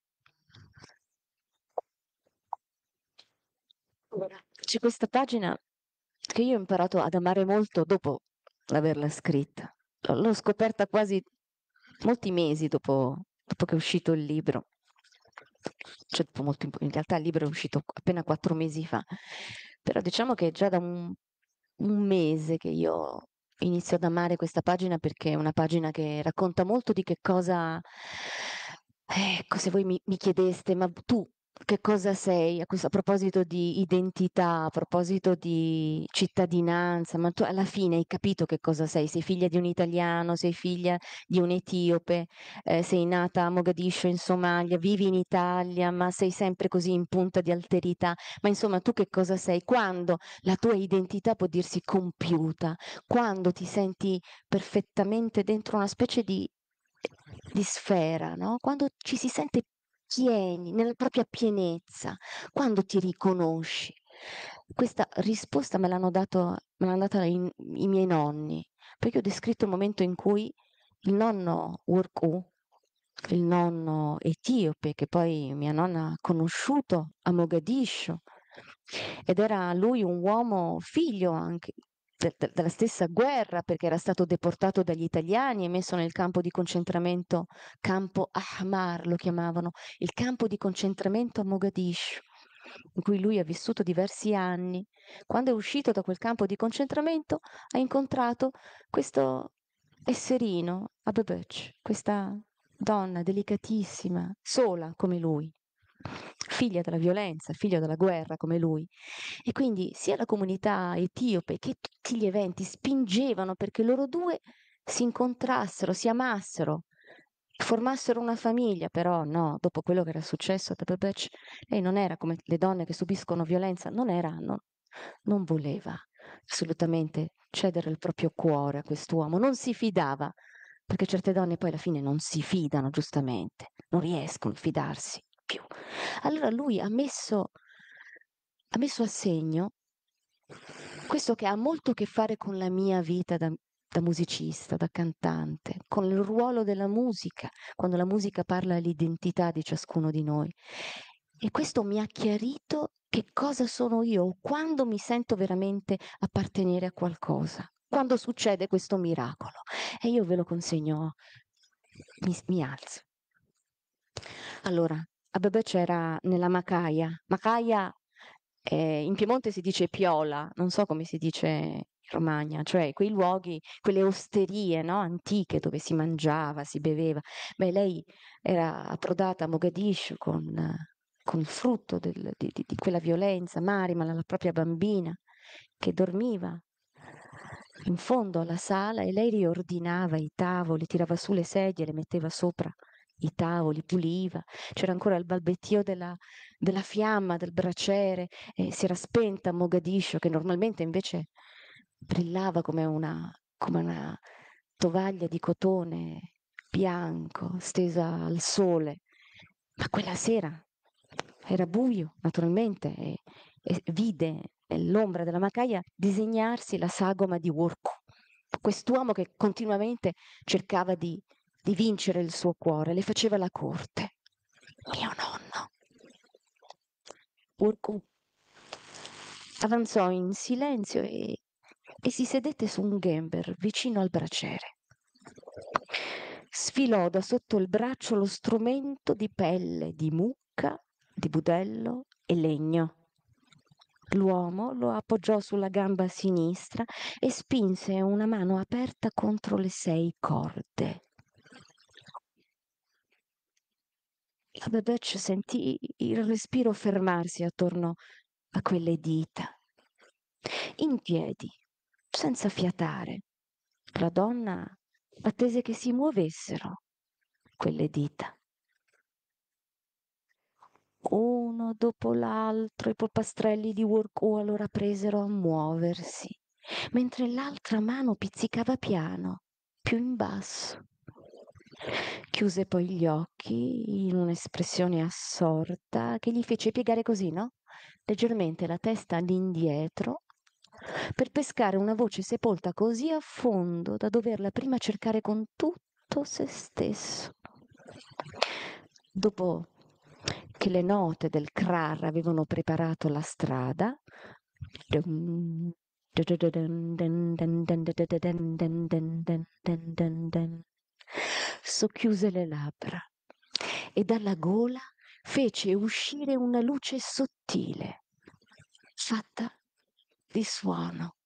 Speaker 3: c'è questa pagina che io ho imparato ad amare molto dopo averla scritta. L'ho scoperta quasi molti mesi dopo, dopo che è uscito il libro, cioè dopo molto, tempo, in realtà il libro è uscito appena quattro mesi fa, però diciamo che è già da un, un mese che io inizio ad amare questa pagina perché è una pagina che racconta molto di che cosa eh, Ecco, se voi mi, mi, chiedeste, ma tu che cosa sei, a, questo, a, proposito di identità, a proposito di cittadinanza, ma tu alla fine hai capito che cosa sei, sei figlia di un italiano, sei figlia di un etiope, eh, sei nata a Mogadiscio in Somalia, vivi in Italia, ma sei sempre così in punta di alterità, ma insomma tu che cosa sei? Quando la tua identità può dirsi compiuta, quando ti senti perfettamente dentro una specie di di sfera, no? quando ci si sente pieni, nella propria pienezza, quando ti riconosci. Questa risposta me l'hanno, dato, me l'hanno data in, i miei nonni, perché ho descritto il momento in cui il nonno Urku, il nonno etiope, che poi mia nonna ha conosciuto a Mogadiscio, ed era lui un uomo figlio anche dalla stessa guerra perché era stato deportato dagli italiani e messo nel campo di concentramento, campo Ahmar lo chiamavano, il campo di concentramento a Mogadiscio, in cui lui ha vissuto diversi anni. Quando è uscito da quel campo di concentramento ha incontrato questo esserino, Abebech, questa donna delicatissima, sola come lui, figlia della violenza, figlia della guerra come lui. E quindi sia la comunità etiope che tutti gli eventi spingevano perché loro due si incontrassero, si amassero, formassero una famiglia, però no, dopo quello che era successo a Tababech, lei non era come le donne che subiscono violenza, non era, non, non voleva assolutamente cedere il proprio cuore a quest'uomo, non si fidava, perché certe donne poi alla fine non si fidano giustamente, non riescono a fidarsi più. Allora lui ha messo, ha messo a segno questo che ha molto a che fare con la mia vita da, da musicista, da cantante, con il ruolo della musica, quando la musica parla all'identità di ciascuno di noi. E questo mi ha chiarito che cosa sono io, quando mi sento veramente appartenere a qualcosa, quando succede questo miracolo. E io ve lo consegno, mi, mi alzo. Allora, a ah, Bebè c'era nella Macaia. Macaia eh, in Piemonte si dice piola, non so come si dice in Romagna, cioè quei luoghi, quelle osterie no? antiche dove si mangiava, si beveva. Beh, lei era approdata a Mogadiscio con, con frutto del, di, di, di, quella violenza, Marima, la, la propria bambina, che dormiva in fondo alla sala e lei riordinava i tavoli, tirava su le sedie, le metteva sopra i tavoli, puliva, c'era ancora il balbettio della, della fiamma, del braciere, eh, si era spenta Mogadiscio che normalmente invece brillava come una, come una tovaglia di cotone bianco stesa al sole, ma quella sera era buio naturalmente e, e vide nell'ombra della macaia disegnarsi la sagoma di Worku quest'uomo che continuamente cercava di di vincere il suo cuore, le faceva la corte. Mio nonno. Urku avanzò in silenzio e, e si sedette su un gember vicino al braciere. Sfilò da sotto il braccio lo strumento di pelle di mucca, di budello e legno. L'uomo lo appoggiò sulla gamba sinistra e spinse una mano aperta contro le sei corde. La ah, Bebech sentì il respiro fermarsi attorno a quelle dita. In piedi, senza fiatare, la donna attese che si muovessero quelle dita. Uno dopo l'altro i polpastrelli di Worko allora presero a muoversi, mentre l'altra mano pizzicava piano, più in basso, Chiuse poi gli occhi in un'espressione assorta che gli fece piegare così, no? Leggermente la testa all'indietro per pescare una voce sepolta così a fondo da doverla prima cercare con tutto se stesso. Dopo che le note del crar avevano preparato la strada, socchiuse le labbra e dalla gola fece uscire una luce sottile, fatta di suono.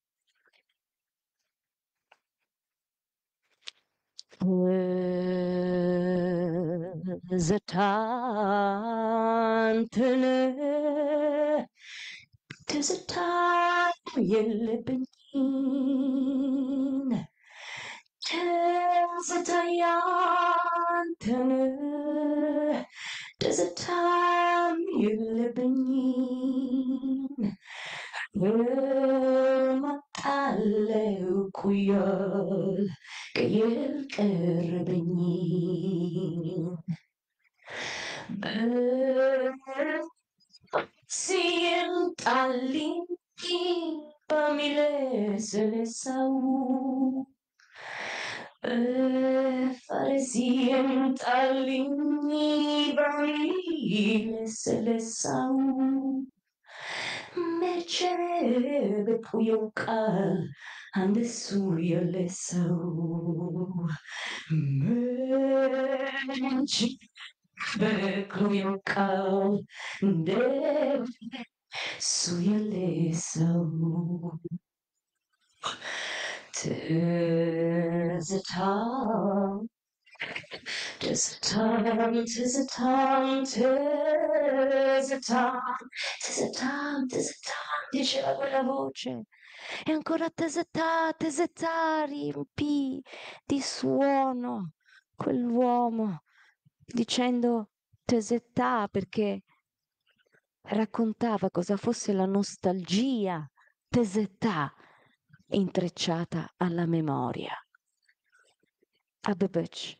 Speaker 3: Questa tantele, 괜찮다한테는 There's a time you live in 얼마달래고요 그일 끌어보니 Siyen talin ki pamile se parecían tal inébranlibles les âmes. Mais j'ai depuis au cœur un des sourires les sauts. Mais j'ai depuis to the tongue. Tis a tongue, tis a tongue, tis a tongue, tis a tongue, tis a tongue, diceva quella voce. E ancora tesetà, tesetà, riempì di suono quell'uomo, dicendo tesetà perché raccontava cosa fosse la nostalgia, tesetà, intrecciata alla memoria. A Debech,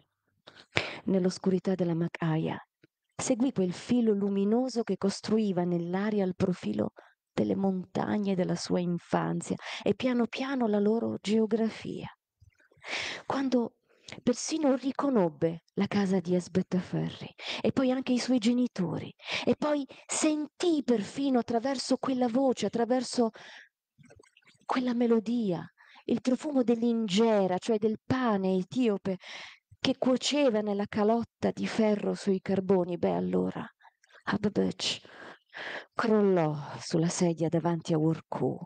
Speaker 3: nell'oscurità della Macaia, seguì quel filo luminoso che costruiva nell'aria il profilo delle montagne della sua infanzia e piano piano la loro geografia. Quando persino riconobbe la casa di Asbettaferri e poi anche i suoi genitori e poi sentì perfino attraverso quella voce, attraverso quella melodia, il profumo dell'ingera, cioè del pane etiope che cuoceva nella calotta di ferro sui carboni, beh allora Habbech ah, crollò sulla sedia davanti a Worku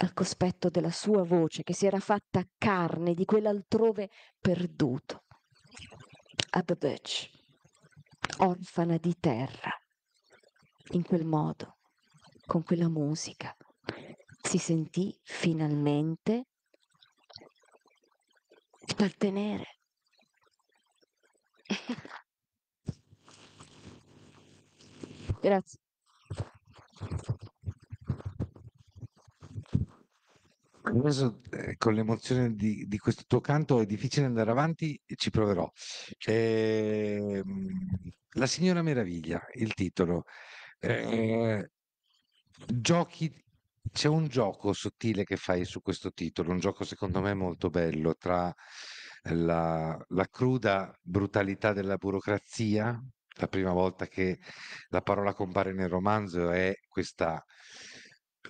Speaker 3: al cospetto della sua voce che si era fatta carne di quell'altrove perduto. Ah, Abbech, orfana di terra, in quel modo, con quella musica, si sentì finalmente appartenere. Grazie.
Speaker 2: Adesso eh, con l'emozione di, di, questo tuo canto è difficile andare avanti, ci proverò. Eh, la signora meraviglia, il titolo. Eh, giochi c'è un gioco sottile che fai su questo titolo, un gioco secondo me molto bello tra la, la cruda brutalità della burocrazia. La prima volta che la parola compare nel romanzo è questa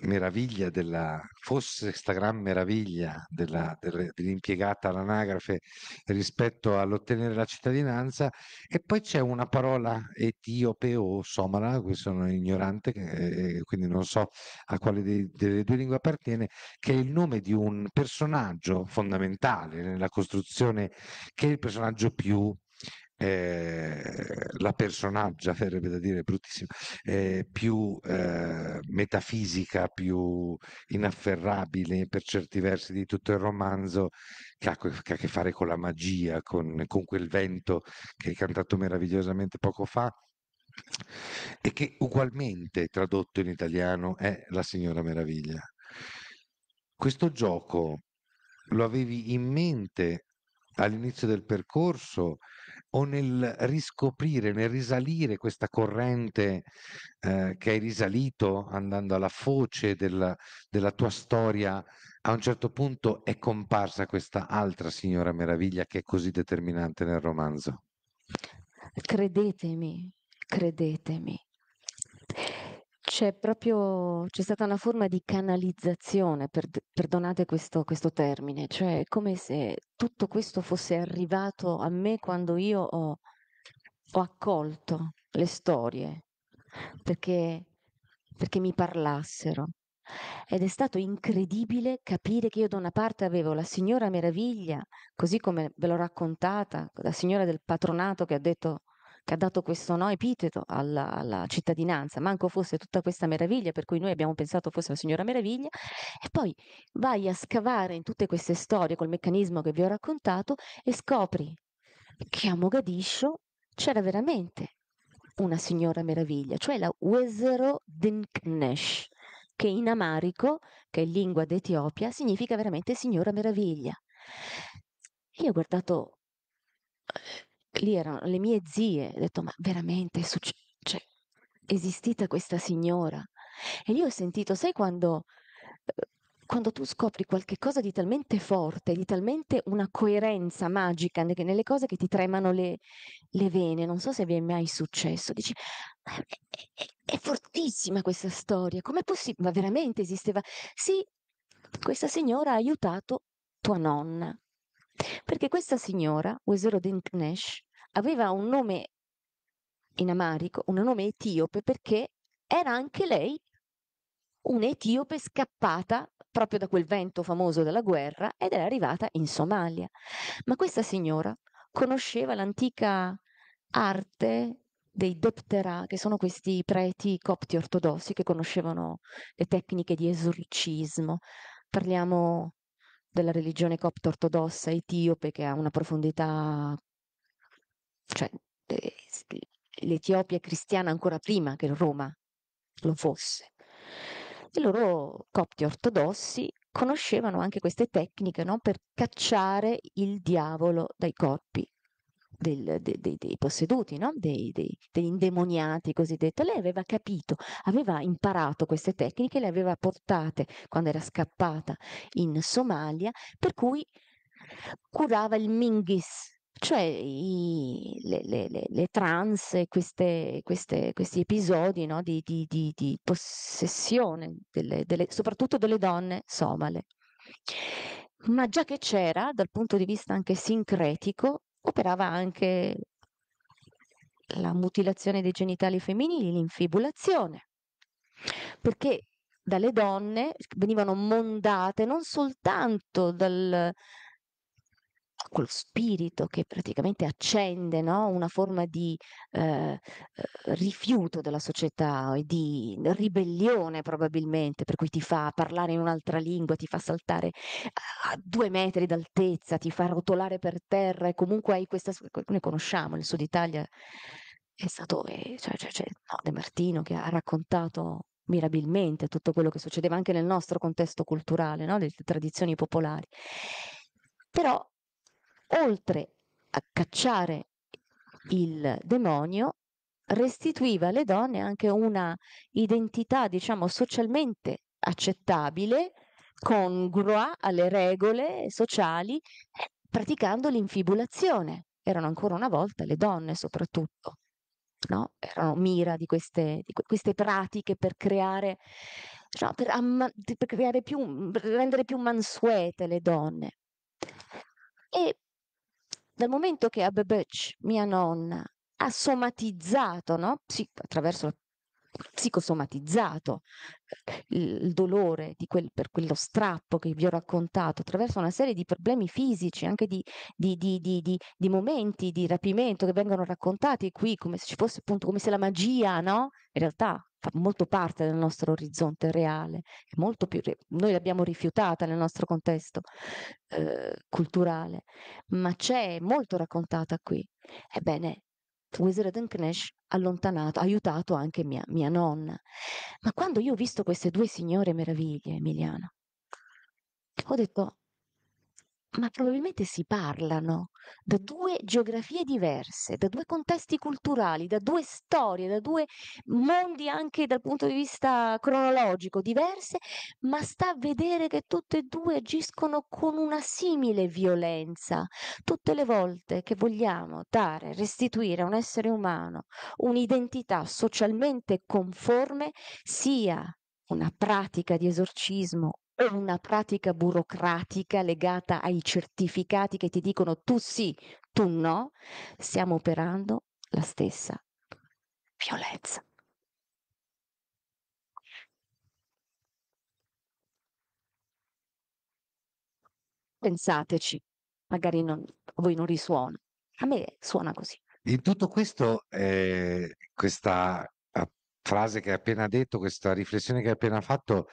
Speaker 2: meraviglia della, fosse questa gran meraviglia della, dell'impiegata all'anagrafe rispetto all'ottenere la cittadinanza e poi c'è una parola etiope o somala, qui sono ignorante eh, eh, quindi non so a quale dei, delle due lingue appartiene, che è il nome di un personaggio fondamentale nella costruzione, che è il personaggio più eh, la personaggia, verrebbe da dire, bruttissima, eh, più eh, metafisica, più inafferrabile per certi versi di tutto il romanzo, che ha, che, ha a che fare con la magia, con, con quel vento che hai cantato meravigliosamente poco fa e che ugualmente tradotto in italiano è La Signora Meraviglia. Questo gioco lo avevi in mente all'inizio del percorso o nel riscoprire, nel risalire questa corrente eh, che hai risalito andando alla foce della, della tua storia, a un certo punto è comparsa questa altra signora meraviglia che è così determinante nel romanzo?
Speaker 3: Credetemi, credetemi c'è proprio c'è stata una forma di canalizzazione, perd perdonate questo questo termine, cioè come se tutto questo fosse arrivato a me quando io ho ho accolto le storie perché perché mi parlassero. Ed è stato incredibile capire che io da una parte avevo la signora meraviglia, così come ve l'ho raccontata, la signora del patronato che ha detto che ha dato questo no epiteto alla, alla, cittadinanza, manco fosse tutta questa meraviglia per cui noi abbiamo pensato fosse la signora meraviglia, e poi vai a scavare in tutte queste storie col meccanismo che vi ho raccontato e scopri che a Mogadiscio c'era veramente una signora meraviglia, cioè la Wesero Dinknesh, che in amarico, che è lingua d'Etiopia, significa veramente signora meraviglia. Io ho guardato lì erano le mie zie, ho detto ma veramente succe- cioè, esistita questa signora? E io ho sentito, sai quando, eh, quando tu scopri qualcosa di talmente forte, di talmente una coerenza magica nelle cose che ti tremano le, le vene, non so se vi è mai successo, dici è, è, è fortissima questa storia, com'è possibile? Ma veramente esisteva? Sì, questa signora ha aiutato tua nonna, perché questa signora, Wesero Dinknesh, aveva un nome in amarico, un nome etiope, perché era anche lei un'etiope scappata proprio da quel vento famoso della guerra ed era arrivata in Somalia. Ma questa signora conosceva l'antica arte dei Deptera, che sono questi preti copti ortodossi che conoscevano le tecniche di esorcismo. Parliamo della religione copta ortodossa etiope che ha una profondità cioè eh, l'Etiopia cristiana ancora prima che Roma lo fosse. I loro, copti ortodossi, conoscevano anche queste tecniche no? per cacciare il diavolo dai corpi del, de, de, dei posseduti, no? dei, dei, degli indemoniati cosiddetti. Lei aveva capito, aveva imparato queste tecniche, le aveva portate quando era scappata in Somalia, per cui curava il minghis, cioè i le le le le trance, queste queste questi episodi, no, di di di di possessione delle delle soprattutto delle donne somale. Ma già che c'era, dal punto di vista anche sincretico, operava anche la mutilazione dei genitali femminili, l'infibulazione, perché dalle donne venivano mondate non soltanto dal quello spirito che praticamente accende no? una forma di eh, eh, rifiuto della società e di ribellione probabilmente, per cui ti fa parlare in un'altra lingua, ti fa saltare a due metri d'altezza, ti fa rotolare per terra e comunque hai questa... Noi conosciamo il Sud Italia, è stato eh, cioè, cioè, cioè, no, De Martino che ha raccontato mirabilmente tutto quello che succedeva anche nel nostro contesto culturale, no? delle tradizioni popolari. Però oltre a cacciare il demonio, restituiva alle donne anche una identità, diciamo, socialmente accettabile, congrua alle regole sociali, praticando l'infibulazione. Erano ancora una volta le donne soprattutto, no? erano mira di queste, di queste pratiche per creare, no, per amma- per creare più, per rendere più mansuete le donne. E dal momento che Abebech, mia nonna, ha somatizzato, no? Psic- attraverso psicosomatizzato eh, il dolore quel, per quello strappo che vi ho raccontato attraverso una serie di problemi fisici, anche di, di, di, di, momenti di rapimento che vengono raccontati qui come se ci fosse appunto come se la magia, no? In realtà fa molto parte del nostro orizzonte reale, molto più noi l'abbiamo rifiutata nel nostro contesto eh, culturale, ma c'è molto raccontata qui. Ebbene, Wizard and Knesh allontanato, aiutato anche mia, mia nonna. Ma quando io ho visto queste due signore meraviglie, Emiliano, ho detto, ma probabilmente si parlano da due geografie diverse, da due contesti culturali, da due storie, da due mondi anche dal punto di vista cronologico diverse, ma sta a vedere che tutte e due agiscono con una simile violenza. Tutte le volte che vogliamo dare, restituire a un essere umano un'identità socialmente conforme, sia una pratica di esorcismo è una pratica burocratica legata ai certificati che ti dicono tu sì, tu no, stiamo operando la stessa violenza. Pensateci, magari non, a voi non risuona, a me suona così.
Speaker 2: In tutto questo, eh, questa ah, frase che hai appena detto, questa riflessione che hai appena fatto,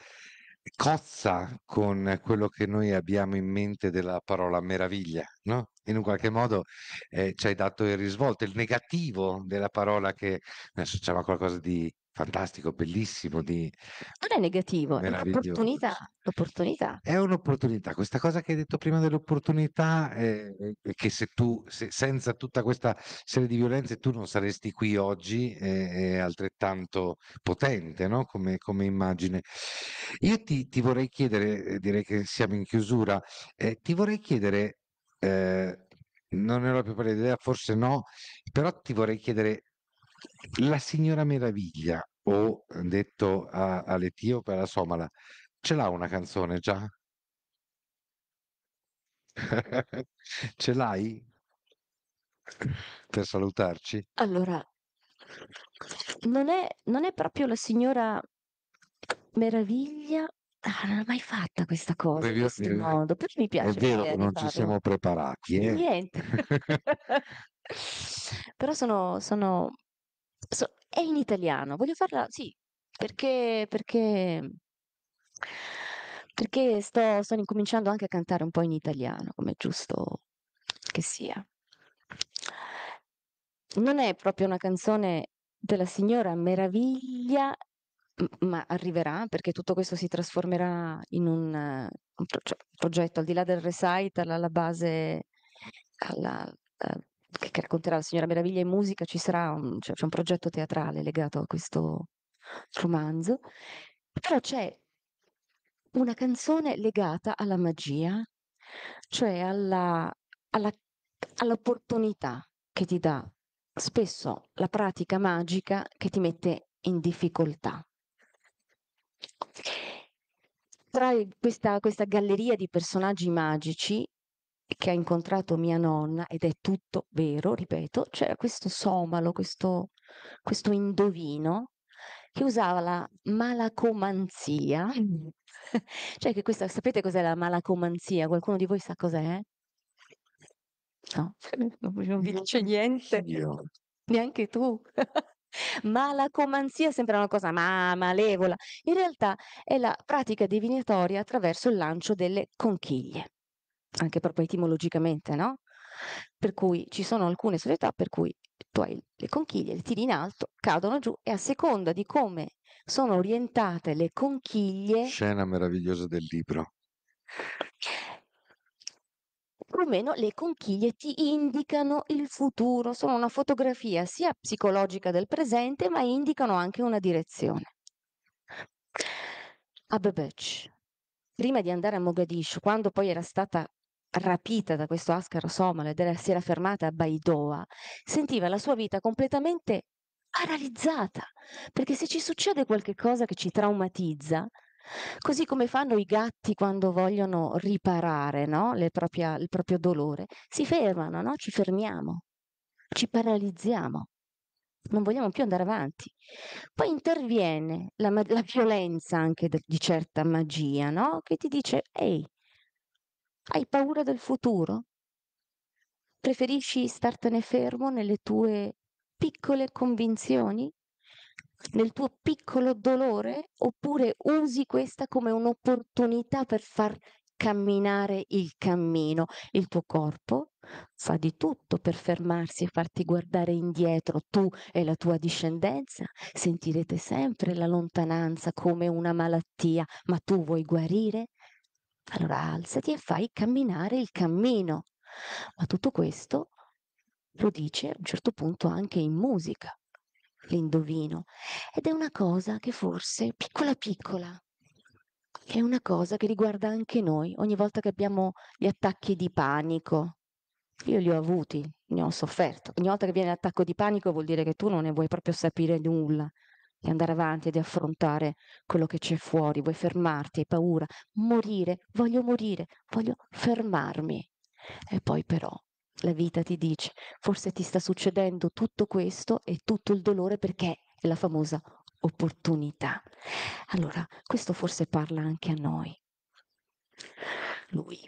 Speaker 2: cozza con quello che noi abbiamo in mente della parola meraviglia, no? in un qualche modo eh, ci hai dato il risvolto, il negativo della parola che adesso c'è qualcosa di fantastico, bellissimo, di
Speaker 3: non è negativo, è un'opportunità, opportunità.
Speaker 2: È un'opportunità. Questa cosa che hai detto prima dell'opportunità è, eh, eh, eh, che se tu se, senza tutta questa serie di violenze tu non saresti qui oggi è, è altrettanto potente, no? come, come, immagine. Io ti, ti, vorrei chiedere, direi che siamo in chiusura, eh, ti vorrei chiedere Ehm, non ne ho la più pallida idea, forse no, però ti vorrei chiedere la Signora Meraviglia o detto a all'etiope, alla somala, ce l'ha una canzone già? Ce l'hai? Per salutarci?
Speaker 3: Allora non è non è proprio la Signora Meraviglia Ah, non l'ho mai fatta questa cosa in questo modo, però mi È vero che l'idea non ci siamo preparati, eh. Niente. Però sono sono so è in italiano, voglio farla sì, perché perché perché sto sto incominciando anche a cantare un po' in italiano, come è giusto che sia. Non è proprio una canzone della signora meraviglia ma arriverà? Perché tutto questo si trasformerà in un, eh, un pro cioè, progetto al di là del recital, alla base, alla, eh, che, che, racconterà la Signora Meraviglia in musica, ci sarà un, cioè, un progetto teatrale legato a questo romanzo, però c'è una canzone legata alla magia, cioè all'opportunità che ti dà spesso la pratica magica che ti mette in difficoltà. Tra questa, questa galleria di personaggi magici che ha incontrato mia nonna, ed è tutto vero, ripeto, c'era questo somalo, questo, questo indovino che usava la malacomanzia. cioè che questa, sapete cos'è la malacomanzia? Qualcuno di voi sa cos'è? No, certo, non vi dice niente. Io. Neanche tu. Ma la comanzia sembra una cosa ma malevola, in realtà è la pratica divinatoria attraverso il lancio delle conchiglie, anche proprio etimologicamente, no, per cui ci sono alcune società per cui tu hai le conchiglie, le tiri in alto, cadono giù e a seconda di come sono orientate le conchiglie
Speaker 2: Scena meravigliosa del libro
Speaker 3: quantomeno le conchiglie ti indicano il futuro, sono una fotografia sia psicologica del presente, ma indicano anche una direzione. A ah, Bebech, prima di andare a Mogadiscio, quando poi era stata rapita da questo ascaro somalo ed era, si era fermata a Baidoa, sentiva la sua vita completamente paralizzata, perché se ci succede qualcosa che ci traumatizza, Così come fanno i gatti quando vogliono riparare no? propria, il proprio dolore, si fermano, no? ci fermiamo, ci paralizziamo, non vogliamo più andare avanti. Poi interviene la, la violenza anche di certa magia, no? che ti dice, ehi, hai paura del futuro? Preferisci startene fermo nelle tue piccole convinzioni? nel tuo piccolo dolore oppure usi questa come un'opportunità per far camminare il cammino. Il tuo corpo fa di tutto per fermarsi e farti guardare indietro, tu e la tua discendenza sentirete sempre la lontananza come una malattia, ma tu vuoi guarire? Allora alzati e fai camminare il cammino. Ma tutto questo lo dice a un certo punto anche in musica l'indovino. Ed è una cosa che forse, piccola piccola, è una cosa che riguarda anche noi, ogni volta che abbiamo gli attacchi di panico. Io li ho avuti, ne ho sofferto. Ogni volta che viene l'attacco di panico vuol dire che tu non ne vuoi proprio sapere nulla, di andare avanti, di affrontare quello che c'è fuori, vuoi fermarti, hai paura, morire, voglio morire, voglio fermarmi. E poi però la vita ti dice, forse ti sta succedendo tutto questo e tutto il dolore perché è la famosa opportunità. Allora, questo forse parla anche a noi. Lui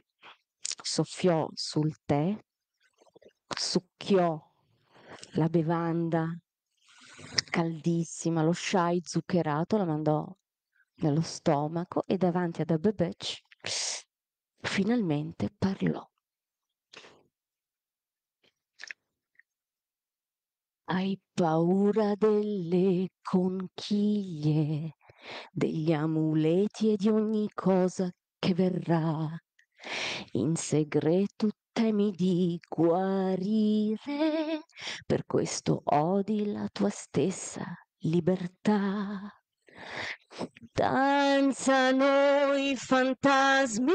Speaker 3: soffiò sul tè, succhiò la bevanda caldissima, lo shai zuccherato, la mandò nello stomaco e davanti ad Abebech finalmente parlò. Hai paura delle conchiglie, degli amuleti e di ogni cosa che verrà. In segreto temi di guarire, per questo odi la tua stessa libertà. Danzano i fantasmi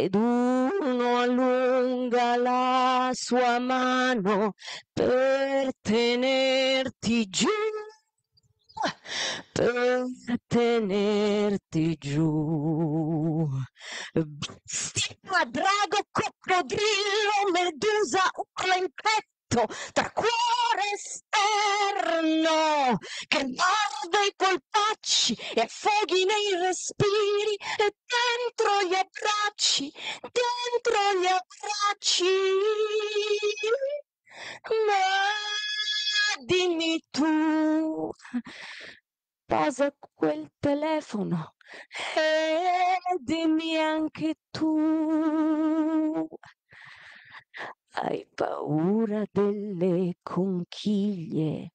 Speaker 3: ed uno allunga la sua mano per tenerti giù, per tenerti giù. Stigma,
Speaker 1: drago, coccodrillo,
Speaker 3: medusa, urla in testa tra cuore esterno che guarda i colpacci e affoghi nei respiri e dentro gli abbracci, dentro gli abbracci. Ma dimmi tu posa quel telefono e dimmi anche tu hai paura delle conchiglie,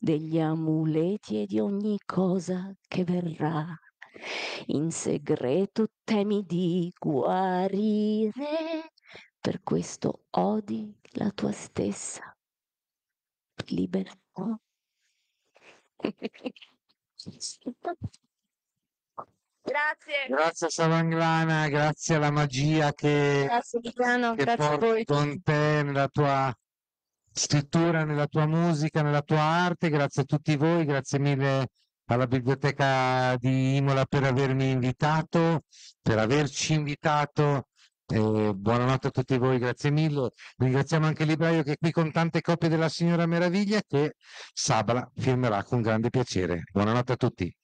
Speaker 3: degli amuleti e di ogni cosa che verrà. In segreto temi di guarire, per questo odi la tua stessa libertà. Grazie. Grazie
Speaker 2: Savanglana, grazie alla magia che,
Speaker 3: grazie, Giuliano, che porti
Speaker 2: con te nella tua scrittura, nella tua musica, nella tua arte. Grazie a tutti voi, grazie mille alla biblioteca di Imola per avermi invitato, per averci invitato. Eh, buonanotte a tutti voi, grazie mille. Ringraziamo anche il libraio che è qui con tante copie della Signora Meraviglia che Sabala firmerà con grande piacere. Buonanotte a tutti.